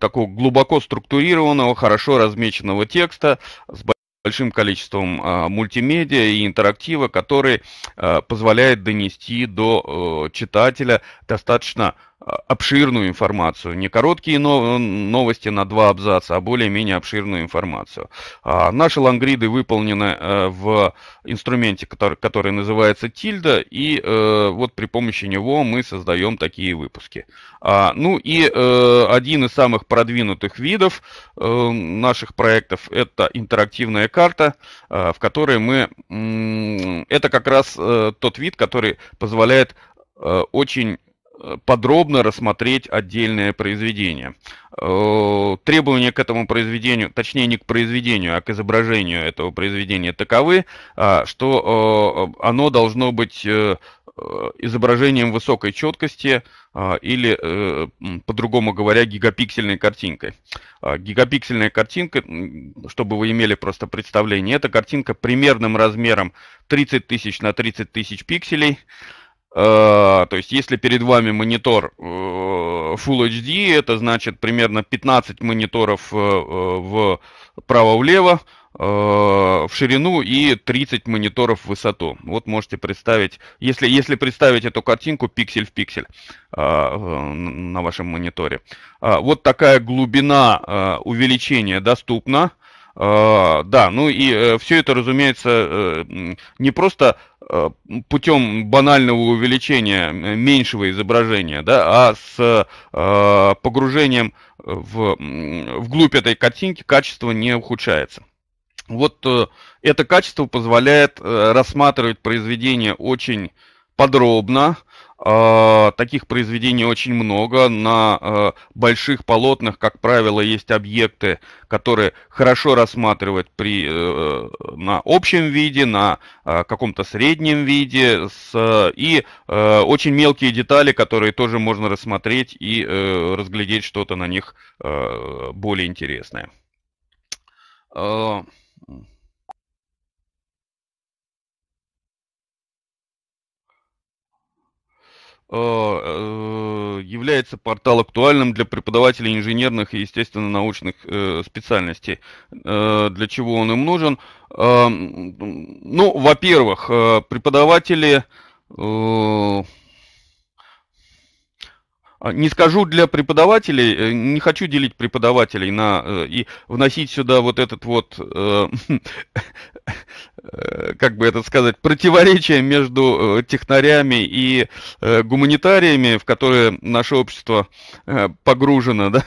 такого глубоко структурированного, хорошо размеченного текста с большим количеством э, мультимедиа и интерактива, который э, позволяет донести до э, читателя достаточно а, обширную информацию, не короткие э, новости на два абзаца, а более-менее обширную информацию. А наши лангриды выполнены э, в инструменте, который, называется тильда, и э, вот при помощи него мы создаем такие выпуски. А, ну и один из самых продвинутых видов наших проектов – это интерактивная карта, в которой мы… Это как раз тот вид, который позволяет очень Э, подробно рассмотреть отдельное произведение. Э, требования к этому произведению, точнее не к произведению, а к изображению этого произведения таковы, э, что оно должно быть изображением высокой четкости или, по-другому говоря, гигапиксельной картинкой. Гигапиксельная картинка, чтобы вы имели просто представление, это картинка примерным размером 30 тысяч на 30 тысяч пикселей – Э, то есть, если перед вами монитор э, Full HD, это значит примерно 15 мониторов э, вправо-влево в ширину и 30 мониторов в высоту. Вот можете представить, если, если представить эту картинку пиксель в пиксель на вашем мониторе. А, вот такая глубина увеличения доступна. А, да, ну и э, все это, разумеется, э, не просто э, путем банального увеличения меньшего изображения, да, а с погружением в, вглубь этой картинки качество не ухудшается. Вот это качество позволяет рассматривать произведение очень подробно, а, таких произведений очень много. На а, больших полотнах, как правило, есть объекты, которые хорошо рассматривать при, э, на общем виде, на а, каком-то среднем виде, с, и э, очень мелкие детали, которые тоже можно рассмотреть и э, разглядеть что-то на них более интересное. Э, является портал актуальным для преподавателей инженерных и, естественно, научных э, специальностей. Э, для чего он им нужен? Ну, во-первых, преподаватели а, не скажу для преподавателей, э, не хочу делить преподавателей на э, и вносить сюда вот этот вот, э, (laughs) как бы это сказать, противоречие между технарями и гуманитариями, в которые наше общество погружено, (laughs) да.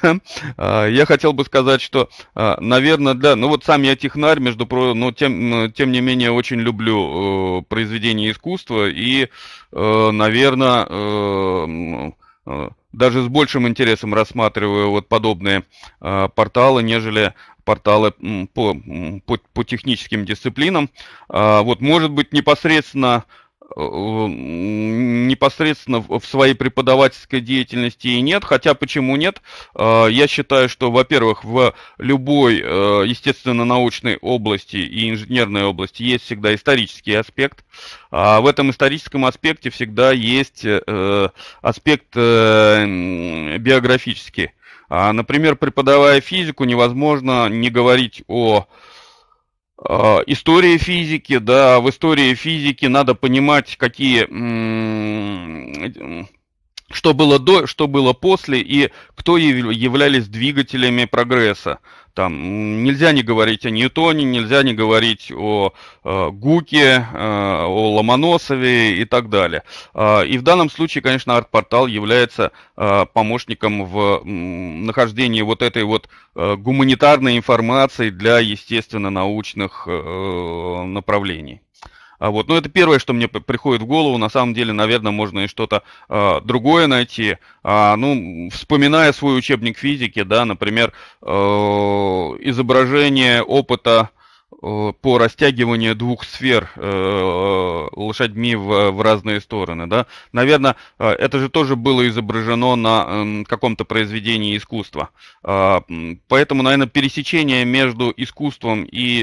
А, я хотел бы сказать, что, а, наверное, да, ну вот сам я технарь, между прочим, но тем, тем не менее очень люблю произведения искусства и, наверное, Э, даже с большим интересом рассматриваю вот подобные э, порталы, нежели порталы по, по, по техническим дисциплинам. А, вот, может быть, непосредственно непосредственно в своей преподавательской деятельности и нет. Хотя почему нет? А, я считаю, что, во-первых, в любой, э, естественно, научной области и инженерной области есть всегда исторический аспект. А в этом историческом аспекте всегда есть э, аспект э, биографический. А, например, преподавая физику, невозможно не говорить о а, история физики, да, в истории физики надо понимать, какие что было до, что было после и кто являлись двигателями прогресса. Там нельзя не говорить о Ньютоне, нельзя не говорить о э, Гуке, э, о Ломоносове и так далее. Э, и в данном случае, конечно, арт-портал является э, помощником в м, нахождении вот этой вот э, гуманитарной информации для естественно-научных э, направлений. А вот, но ну, это первое, что мне приходит в голову. На самом деле, наверное, можно и что-то э, другое найти. А, ну, вспоминая свой учебник физики, да, например, э, изображение опыта Э, по растягиванию двух сфер э, э, лошадьми в, в разные стороны, да? Наверное, э, это же тоже было изображено на э, каком-то произведении искусства. Э, поэтому, наверное, пересечение между искусством и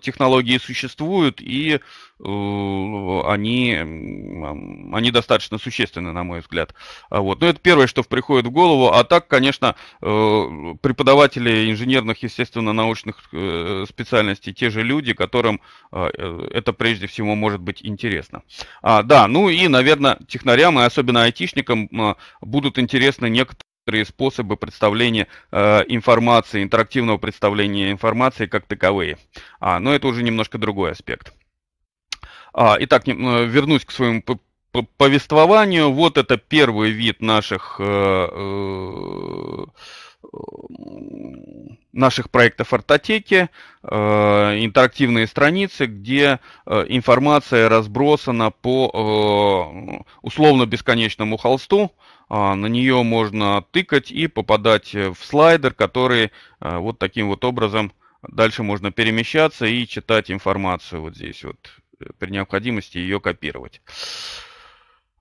технологией существует, и Э, они, они достаточно существенны, на мой взгляд. А вот. Но ну, это первое, что приходит в голову. А так, конечно, э, преподаватели инженерных, естественно, научных э, специальностей, те же люди, которым это прежде всего может быть интересно. А, да, ну и, наверное, технарям и особенно айтишникам будут интересны некоторые способы представления э, информации, интерактивного представления информации как таковые. А, но это уже немножко другой аспект. А, итак, э, вернусь к своему повествованию. Вот это первый вид наших, э, э, наших проектов артотеки. интерактивные страницы, где информация разбросана по условно-бесконечному холсту. А, на нее можно тыкать и попадать в слайдер, который вот таким вот образом дальше можно перемещаться и читать информацию вот здесь вот при необходимости ее копировать.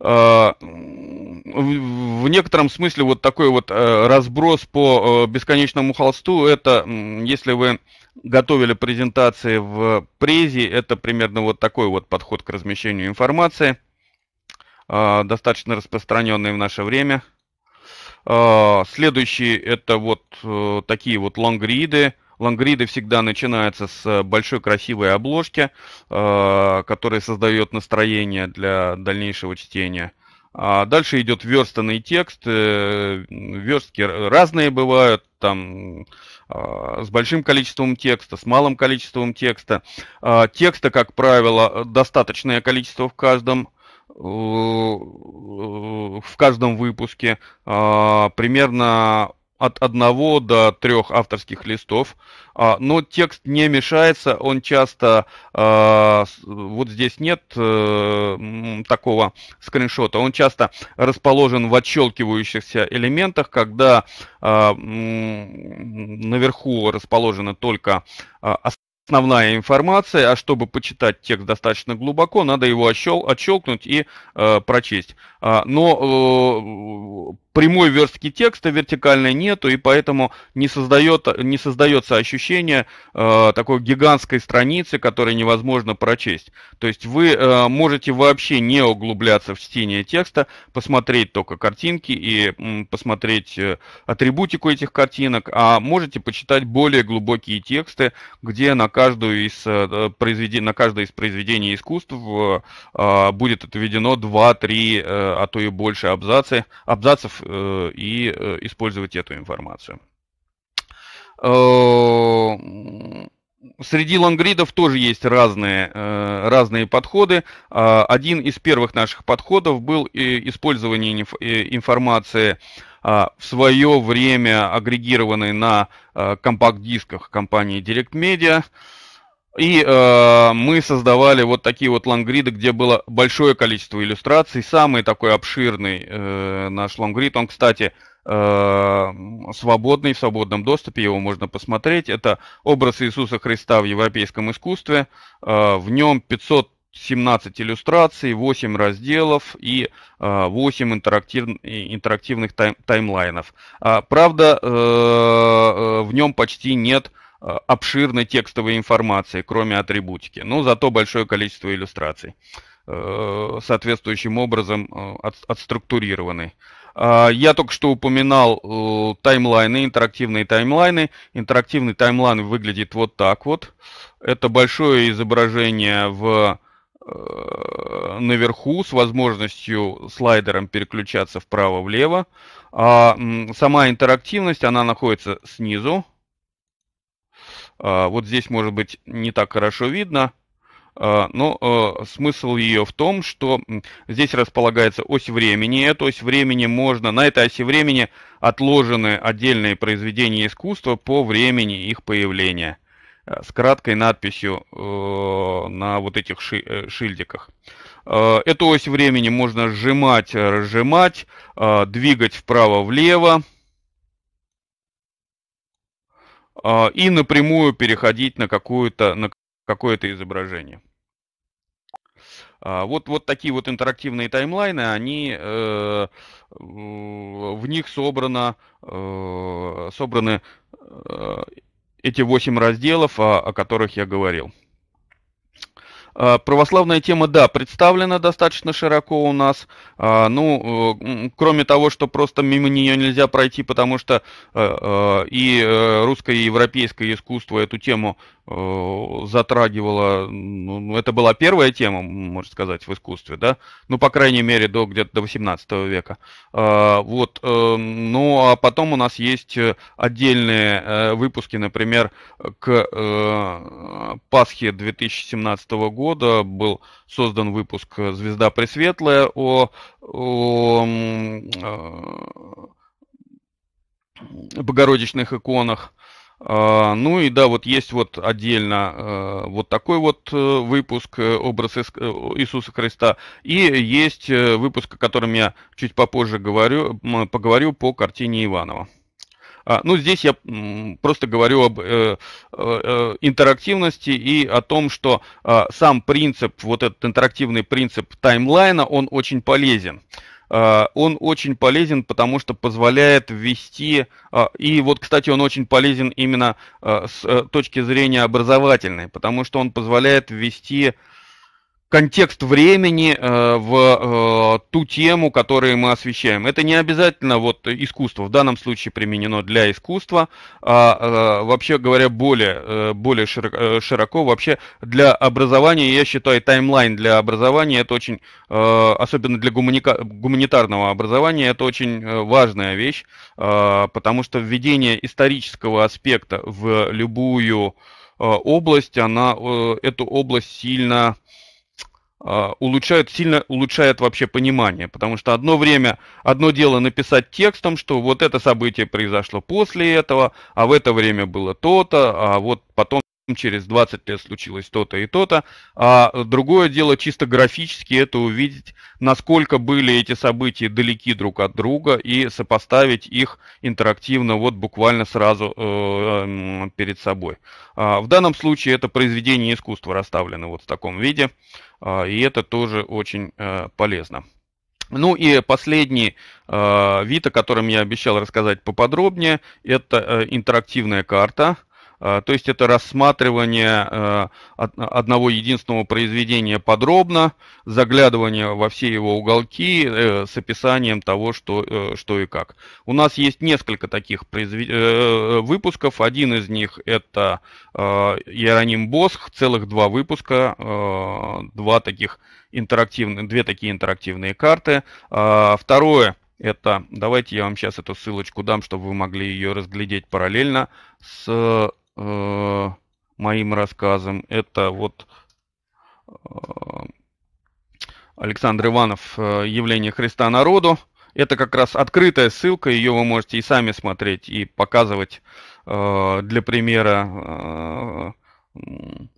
А, в некотором смысле вот такой вот э, разброс по э, бесконечному холсту, это если вы готовили презентации в презе, это примерно вот такой вот подход к размещению информации, а, достаточно распространенный в наше время. А, Следующий это вот э, такие вот лонгриды, Лонгриды всегда начинаются с э, большой красивой обложки, э, которая создает настроение для дальнейшего чтения. А дальше идет верстанный текст. Э, верстки разные бывают, там с большим количеством текста, с малым количеством текста. А текста, как правило, достаточное количество в каждом в каждом выпуске а, примерно от одного до трех авторских листов, а, но текст не мешается, он часто, а, вот здесь нет э, такого скриншота, он часто расположен в отщелкивающихся элементах, когда а, наверху расположена только основная информация, а чтобы почитать текст достаточно глубоко, надо его отщел, отщелкнуть и э, прочесть. А, но э, прямой верстки текста вертикальной нету, и поэтому не, создает, не создается ощущение э, такой гигантской страницы, которую невозможно прочесть. То есть вы э, можете вообще не углубляться в чтение текста, посмотреть только картинки и м, посмотреть э, атрибутику этих картинок, а можете почитать более глубокие тексты, где на, каждую из, э, произведений, на каждое из произведений искусств э, а, будет отведено 2-3, э, а то и больше абзацы, абзацев Э, и э, использовать эту информацию. Э, среди лонгридов тоже есть разные, разные подходы. А, один из первых наших подходов был использование информации а, в свое время агрегированной на компакт-дисках компании Direct Media – и э, мы создавали вот такие вот лонгриды, где было большое количество иллюстраций. Самый такой обширный э, наш лонгрид, он, кстати, э, свободный, в свободном доступе, его можно посмотреть. Это образ Иисуса Христа в европейском искусстве. Э, в нем 500 17 иллюстраций, 8 разделов и 8 э, интерактив, интерактивных тайм, таймлайнов. А, правда, э, э, в нем почти нет э, Э, обширной текстовой информации, кроме атрибутики, но ну, зато большое количество иллюстраций, э, соответствующим образом э, отструктурированы. А, я только что упоминал таймлайны, интерактивные таймлайны. Интерактивный таймлайн выглядит вот так вот. Это большое изображение в наверху с возможностью слайдером переключаться вправо-влево. А сама интерактивность, она находится снизу, а, вот здесь, может быть, не так хорошо видно, а, но а, смысл ее в том, что здесь располагается ось времени. Эту ось времени можно, на этой оси времени отложены отдельные произведения искусства по времени их появления э, с краткой надписью э, на вот этих э, шильдиках. Эту ось времени можно сжимать, разжимать, двигать вправо-влево. А, и напрямую переходить на какое-то на какое-то изображение. А, вот, вот такие вот интерактивные таймлайны, они, э, в них собрано, э, собраны э, эти восемь разделов, о, о которых я говорил. Э, православная тема, да, представлена достаточно широко у нас. Э, ну, э, кроме того, что просто мимо нее нельзя пройти, потому что и русское, и европейское искусство эту тему Э, затрагивала, ну, ну, это была первая тема, можно сказать, в искусстве, да, ну, по крайней мере, до где-то до 18 века. А, вот, э, ну, а потом у нас есть э, отдельные выпуски, например, к Пасхе 2017 года был создан выпуск «Звезда Пресветлая» о, о, о богородичных иконах, а, ну и да, вот есть вот отдельно э, вот такой вот э, выпуск э, образ Иисуса Христа. И есть выпуск, о котором я чуть попозже говорю, поговорю по картине Иванова. А, ну, здесь я просто говорю об интерактивности и о том, что а, сам принцип, вот этот интерактивный принцип таймлайна, он очень полезен. Э, он очень полезен, потому что позволяет ввести, э, и вот, кстати, он очень полезен именно э, с точки зрения образовательной, потому что он позволяет ввести контекст времени э, в э, ту тему, которую мы освещаем. Это не обязательно вот искусство, в данном случае применено для искусства, а э, вообще говоря более, более широко, вообще для образования, я считаю, таймлайн для образования, это очень, особенно для гуманитарного образования, это очень важная вещь, потому что введение исторического аспекта в любую область, она эту область сильно а, улучшают, сильно улучшают вообще понимание, потому что одно время, одно дело написать текстом, что вот это событие произошло после этого, а в это время было то-то, а вот потом через 20 лет случилось то-то и то-то. А другое дело чисто графически это увидеть, насколько были эти события далеки друг от друга и сопоставить их интерактивно вот буквально сразу э, эм, перед собой. А в данном случае это произведение искусства расставлено вот в таком виде, а, и это тоже очень э, полезно. Ну и последний э, вид, о котором я обещал рассказать поподробнее, это э, интерактивная карта – а, то есть это рассматривание э, одного единственного произведения подробно, заглядывание во все его уголки э, с описанием того, что, э, что и как. У нас есть несколько таких выпусков. Один из них это Иероним Босх, целых два выпуска, два таких интерактивные, две такие интерактивные карты. А, второе это, давайте я вам сейчас эту ссылочку дам, чтобы вы могли ее разглядеть параллельно с э, моим рассказам. Это вот э, Александр Иванов э, «Явление Христа народу». Это как раз открытая ссылка, ее вы можете и сами смотреть, и показывать э, для примера э,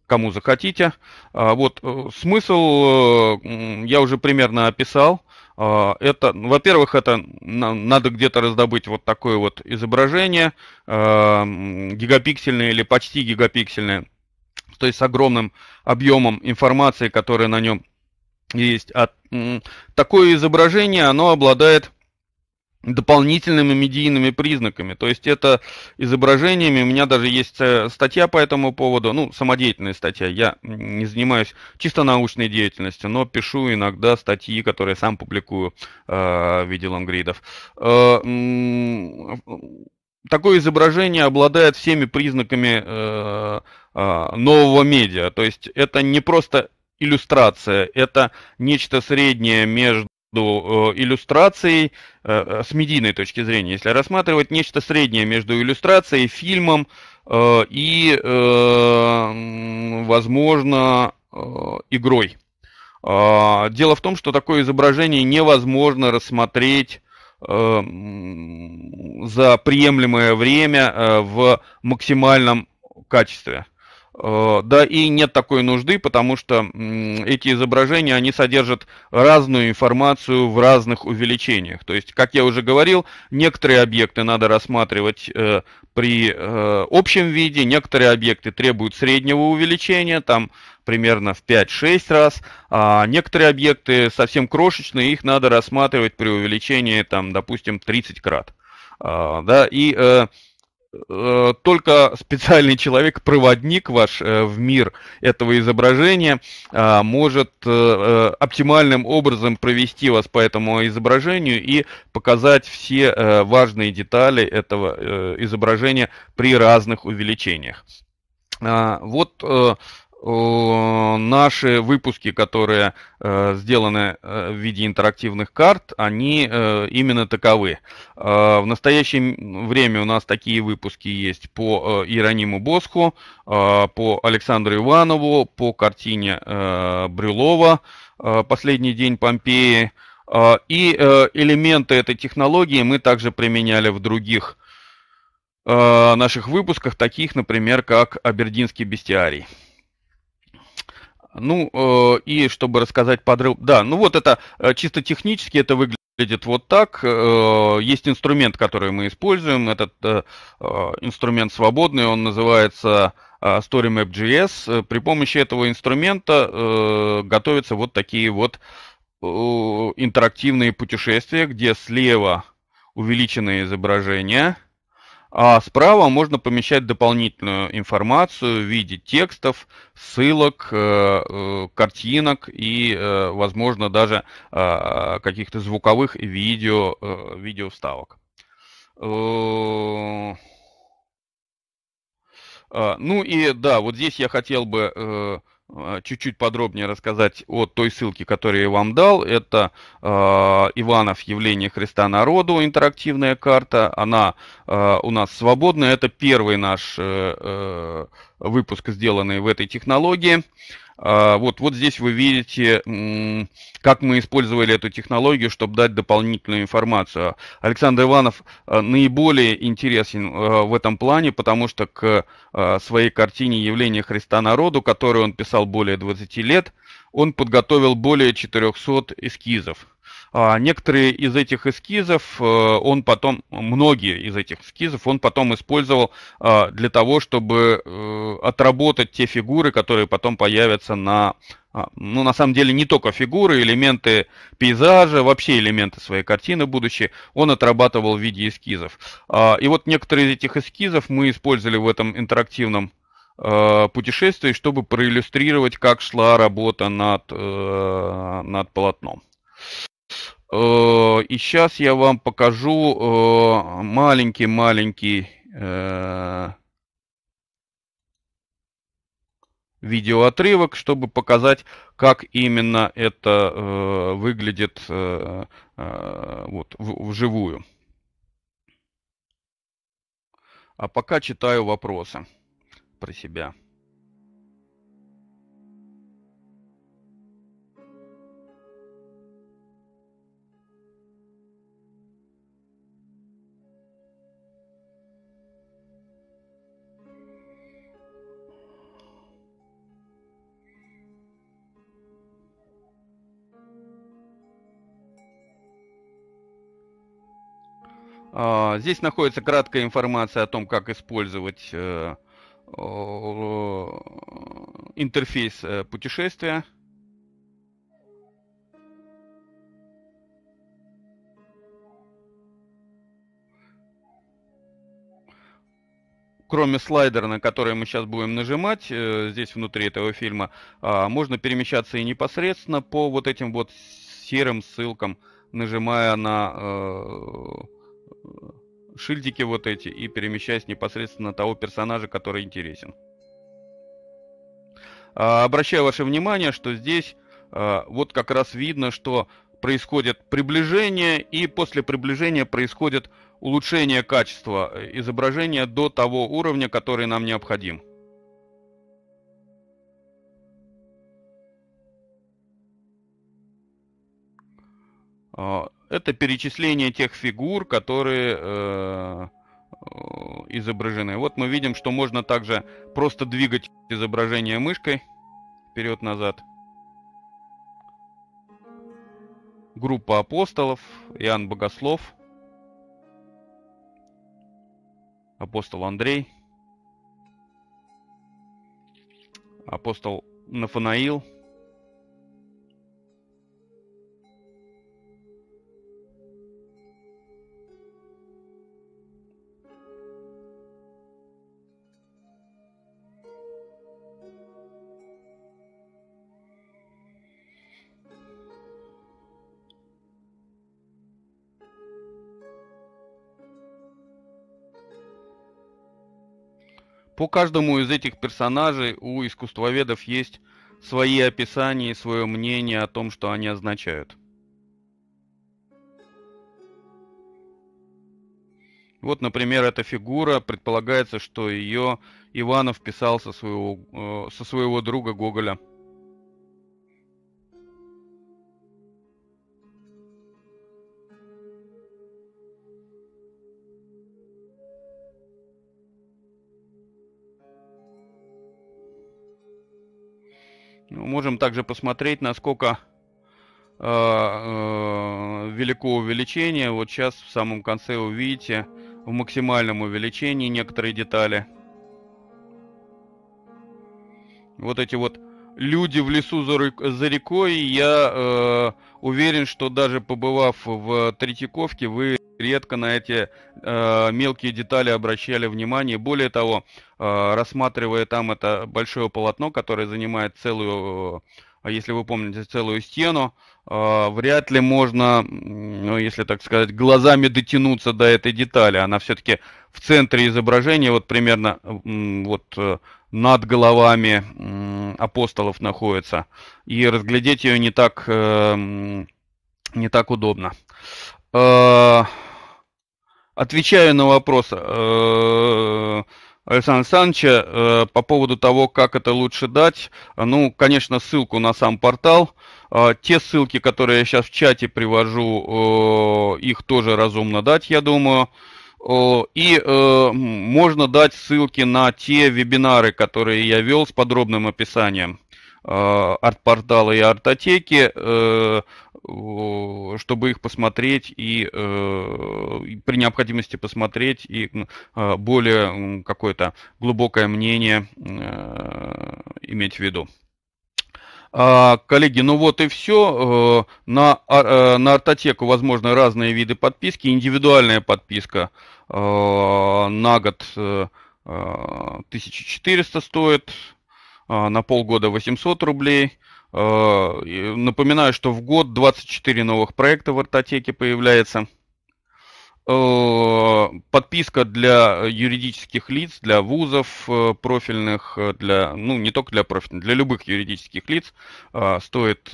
кому захотите. А вот э, смысл э, я уже примерно описал. А, это, во-первых, это надо где-то раздобыть вот такое вот изображение, а, гигапиксельное или почти гигапиксельное, то есть с огромным объемом информации, которая на нем есть. А такое изображение, оно обладает дополнительными медийными признаками. То есть это изображениями, у меня даже есть э, статья по этому поводу, ну, самодеятельная статья, я не занимаюсь чисто научной деятельностью, но пишу иногда статьи, которые сам публикую э, в виде лонгридов. Э, такое изображение обладает всеми признаками э, э, нового медиа, то есть это не просто иллюстрация, это нечто среднее между между э, иллюстрацией э, э, с медийной точки зрения. Если рассматривать нечто среднее между иллюстрацией, фильмом и, возможно, игрой. А, дело в том, что такое изображение невозможно рассмотреть за приемлемое время в максимальном качестве. Э, да и нет такой нужды, потому что эти изображения, они содержат разную информацию в разных увеличениях. То есть, как я уже говорил, некоторые объекты надо рассматривать э, при э, общем виде, некоторые объекты требуют среднего увеличения, там примерно в 5-6 раз, а некоторые объекты совсем крошечные, их надо рассматривать при увеличении, там, допустим, 30 крат. А, да, и Э, только специальный человек, проводник ваш э, в мир этого изображения э, может оптимальным образом провести вас по этому изображению и показать все важные детали этого изображения при разных увеличениях. А, вот Э, наши выпуски, которые э, сделаны э, в виде интерактивных карт, они э, именно таковы. Э, в настоящее время у нас такие выпуски есть по э, Иерониму Босху, по Александру Иванову, по картине Брюлова «Последний день Помпеи». И элементы этой технологии мы также применяли в других наших выпусках, таких, например, как «Абердинский бестиарий». Ну, э, и чтобы рассказать подробно... Да, ну вот это э, чисто технически это выглядит вот так. Э, есть инструмент, который мы используем. Этот инструмент свободный, он называется StoryMap.js. При помощи этого инструмента готовятся вот такие вот интерактивные путешествия, где слева увеличенное изображение. А справа можно помещать дополнительную информацию в виде текстов, ссылок, э, э, картинок и, э, возможно, даже каких-то звуковых видео, видео вставок. А, ну и да, вот здесь я хотел бы а, чуть-чуть подробнее рассказать о той ссылке, которую я вам дал. Это э, Иванов «Явление Христа народу», интерактивная карта. Она э, у нас свободная. Это первый наш э, э выпуск, сделанный в этой технологии. А, вот, вот здесь вы видите, как мы использовали эту технологию, чтобы дать дополнительную информацию. Александр Иванов а, наиболее интересен а, в этом плане, потому что к своей картине «Явление Христа народу», которую он писал более 20 лет, он подготовил более 400 эскизов. А, некоторые из этих эскизов э, он потом, многие из этих эскизов он потом использовал а, для того, чтобы э, отработать те фигуры, которые потом появятся на, а, ну, на самом деле, не только фигуры, элементы пейзажа, вообще элементы своей картины будущей, он отрабатывал в виде эскизов. И вот некоторые из этих эскизов мы использовали в этом интерактивном э, путешествии, чтобы проиллюстрировать, как шла работа над, над полотном. Э, и сейчас я вам покажу э, маленький-маленький э, видеоотрывок, чтобы показать, как именно это выглядит вот, вживую. А пока читаю вопросы про себя. А, здесь находится краткая информация о том, как использовать э, интерфейс э, путешествия. кроме слайдера, на который мы сейчас будем нажимать, э, здесь внутри этого фильма, а, можно перемещаться и непосредственно по вот этим вот серым ссылкам, нажимая на шильдики вот эти и перемещаясь непосредственно того персонажа, который интересен. А, обращаю ваше внимание, что здесь а, вот как раз видно, что происходит приближение, и после приближения происходит улучшение качества э, изображения до того уровня, который нам необходим. А, это перечисление тех фигур, которые э, изображены. Вот мы видим, что можно также просто двигать изображение мышкой вперед-назад. Группа апостолов, Иоанн Богослов, апостол Андрей, апостол Нафанаил – По каждому из этих персонажей у искусствоведов есть свои описания и свое мнение о том, что они означают. Вот, например, эта фигура, предполагается, что ее Иванов писал со своего, э, со своего друга Гоголя – можем также посмотреть, насколько э, э, велико увеличение. Вот сейчас в самом конце увидите в максимальном увеличении некоторые детали. Вот эти вот люди в лесу за, за рекой. Я э, уверен, что даже побывав в Третьяковке, вы редко на эти э, мелкие детали обращали внимание. Более того, э, рассматривая там это большое полотно, которое занимает целую... Э, а если вы помните целую стену, э, вряд ли можно, ну, если так сказать, глазами дотянуться до этой детали. Она все-таки в центре изображения, вот примерно вот э, над головами апостолов находится. И разглядеть ее не так, э, не так удобно. Отвечаю на вопрос Александра Александровича э, по поводу того, как это лучше дать. Э, ну, конечно, ссылку на сам портал. Э, те ссылки, которые я сейчас в чате привожу, их тоже разумно дать, я думаю. И э, можно дать ссылки на те вебинары, которые я вел с подробным описанием арт-портала и артотеки чтобы их посмотреть э, и, при необходимости посмотреть и э, более какое-то глубокое мнение э, иметь в виду. А, коллеги, ну вот и все. На, а, на артотеку возможны разные виды подписки. Индивидуальная подписка на год 1400 стоит, на полгода 800 рублей – Э, напоминаю, что в год 24 новых проекта в артотеке появляется. Э, подписка для юридических лиц, для вузов э, профильных, для, ну не только для профильных, для любых юридических лиц стоит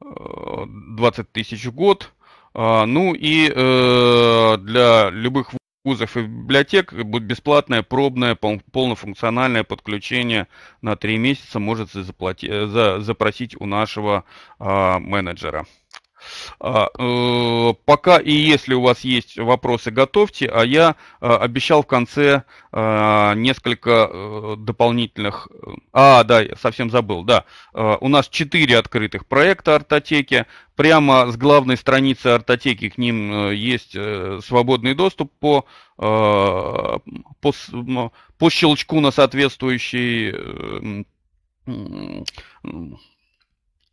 20 тысяч в год. Ну и для любых вузов и библиотек будет бесплатное пробное полнофункциональное подключение на 3 месяца можете заплати, э, за, запросить у нашего э, менеджера. А, э, пока и если у вас есть вопросы, готовьте, а я э, обещал в конце э, несколько дополнительных... А, да, совсем забыл, да. у нас 4 открытых проекта артотеки. Прямо с главной страницы артотеки к ним есть свободный доступ по, по, по щелчку на соответствующий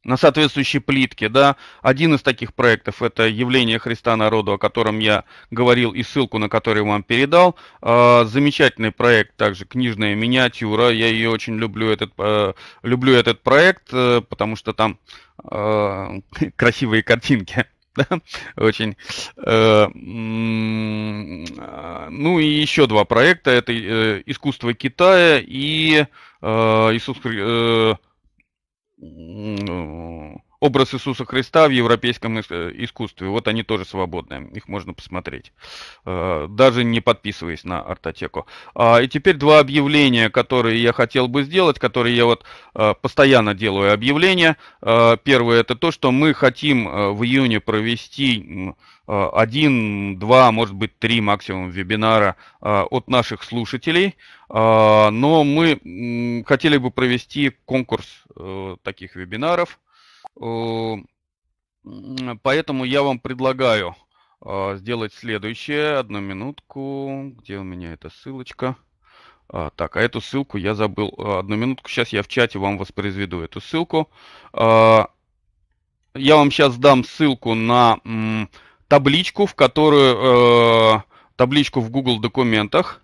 на соответствующей плитке, да. Один из таких проектов – это «Явление Христа народу», о котором я говорил и ссылку на который вам передал. А, замечательный проект, также книжная миниатюра. Я ее очень люблю, этот, э, люблю этот проект, э, потому что там э, (laughs) красивые картинки. (laughs) Очень. Ну и еще два проекта. Это «Искусство Китая» и «Иисус うん。образ Иисуса Христа в европейском э, искусстве. Вот они тоже свободные, их можно посмотреть, э, даже не подписываясь на артотеку. А, и теперь два объявления, которые я хотел бы сделать, которые я вот э, постоянно делаю объявления. Первое это то, что мы хотим в июне провести один, два, может быть, три максимум вебинара от наших слушателей, но мы хотели бы провести конкурс таких вебинаров. Э, поэтому я вам предлагаю а, сделать следующее. Одну минутку. Где у меня эта ссылочка? А, так, а эту ссылку я забыл. А, одну минутку. Сейчас я в чате вам воспроизведу эту ссылку. А, я вам сейчас дам ссылку на табличку, в которую э, табличку в Google документах,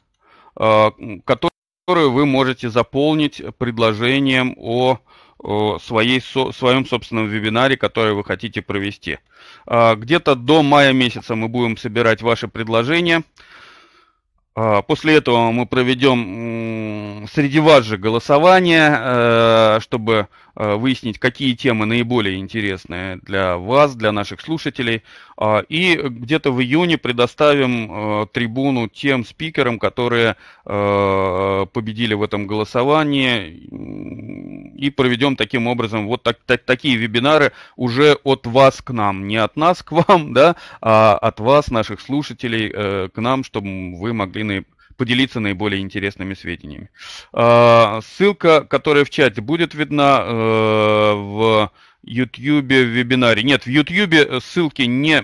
которую вы можете заполнить предложением о своей, со, своем собственном вебинаре, который вы хотите провести. А, где-то до мая месяца мы будем собирать ваши предложения. А, после этого мы проведем среди вас же голосование, э, чтобы Э, выяснить, какие темы наиболее интересные для вас, для наших слушателей. А, и где-то в июне предоставим э, трибуну тем спикерам, которые э, победили в этом голосовании. И проведем таким образом вот так, так, такие вебинары уже от вас к нам. Не от нас к вам, (laughs) да, а от вас, наших слушателей, к нам, чтобы вы могли поделиться наиболее интересными сведениями. А, ссылка, которая в чате будет видна э, в YouTube вебинаре. Нет, в YouTube ссылки не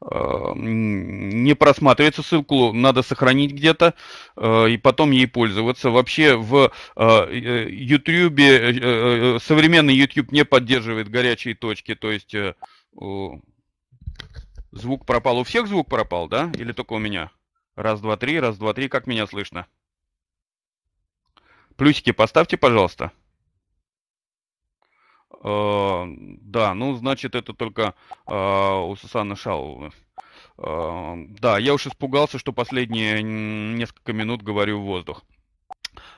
а, не просматривается, ссылку надо сохранить где-то э, и потом ей пользоваться. Вообще в э, YouTube, современный YouTube не поддерживает горячие точки, то есть звук пропал. У всех звук пропал, да? Или только у меня? Раз, два, три, раз, два, три, как меня слышно? Плюсики поставьте, пожалуйста. Э, да, ну, значит, это только э, у Сусаны Шаловой. Э, да, я уж испугался, что последние несколько минут говорю в воздух.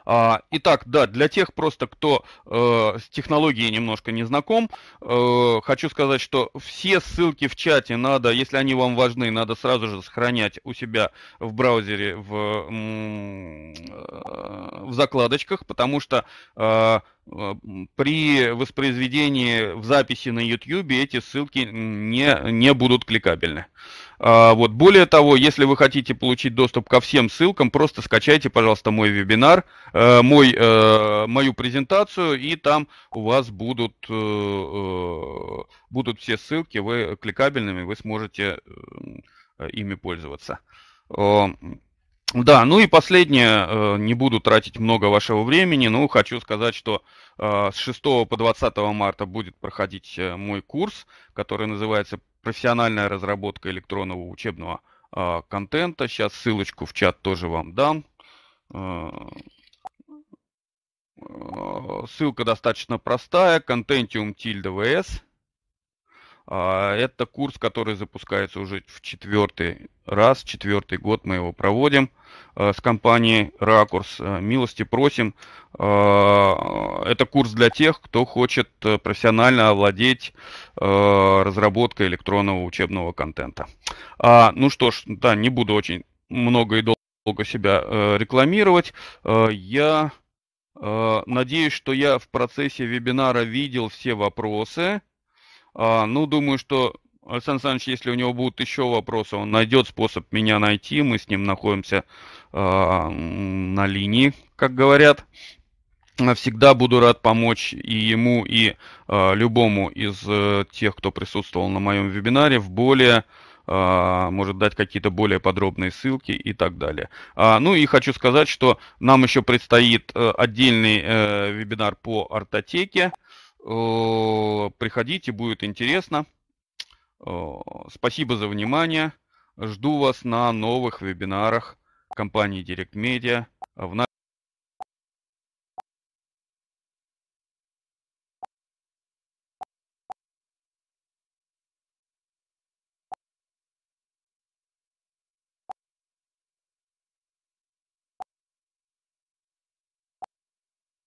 А, итак, да, для тех просто, кто э, с технологией немножко не знаком, э, хочу сказать, что все ссылки в чате надо, если они вам важны, надо сразу же сохранять у себя в браузере в, э, в закладочках, потому что э, при воспроизведении в записи на YouTube эти ссылки не, не будут кликабельны. Э, а, вот. Более того, если вы хотите получить доступ ко всем ссылкам, просто скачайте, пожалуйста, мой вебинар, э, мой, э, мою презентацию, и там у вас будут, э, будут все ссылки, вы кликабельными, вы сможете ими пользоваться. Да, ну и последнее, не буду тратить много вашего времени, но хочу сказать, что с 6 по 20 марта будет проходить мой курс, который называется профессиональная разработка электронного учебного э, контента. Сейчас ссылочку в чат тоже вам дам. Э, э ссылка достаточно простая. Contentium vs. А, это курс, который запускается уже в четвертый раз, четвертый год мы его проводим а, с компанией «Ракурс». А, милости просим. Это курс для тех, кто хочет э, профессионально овладеть э, разработкой электронного учебного контента. Ну что ж, да, не буду очень много и долго себя э, рекламировать. Я надеюсь, что я в процессе вебинара видел все вопросы. А, ну, думаю, что Александр Александрович, если у него будут еще вопросы, он найдет способ меня найти. Мы с ним находимся э, на линии, как говорят. Всегда буду рад помочь и ему, и э, любому из э, тех, кто присутствовал на моем вебинаре, в более может дать какие-то более подробные ссылки и так далее. Ну и хочу сказать, что нам еще предстоит э, отдельный э, вебинар по ортотеке. Э, приходите, будет интересно. Э, спасибо за внимание. Жду вас на новых вебинарах компании Direct Media в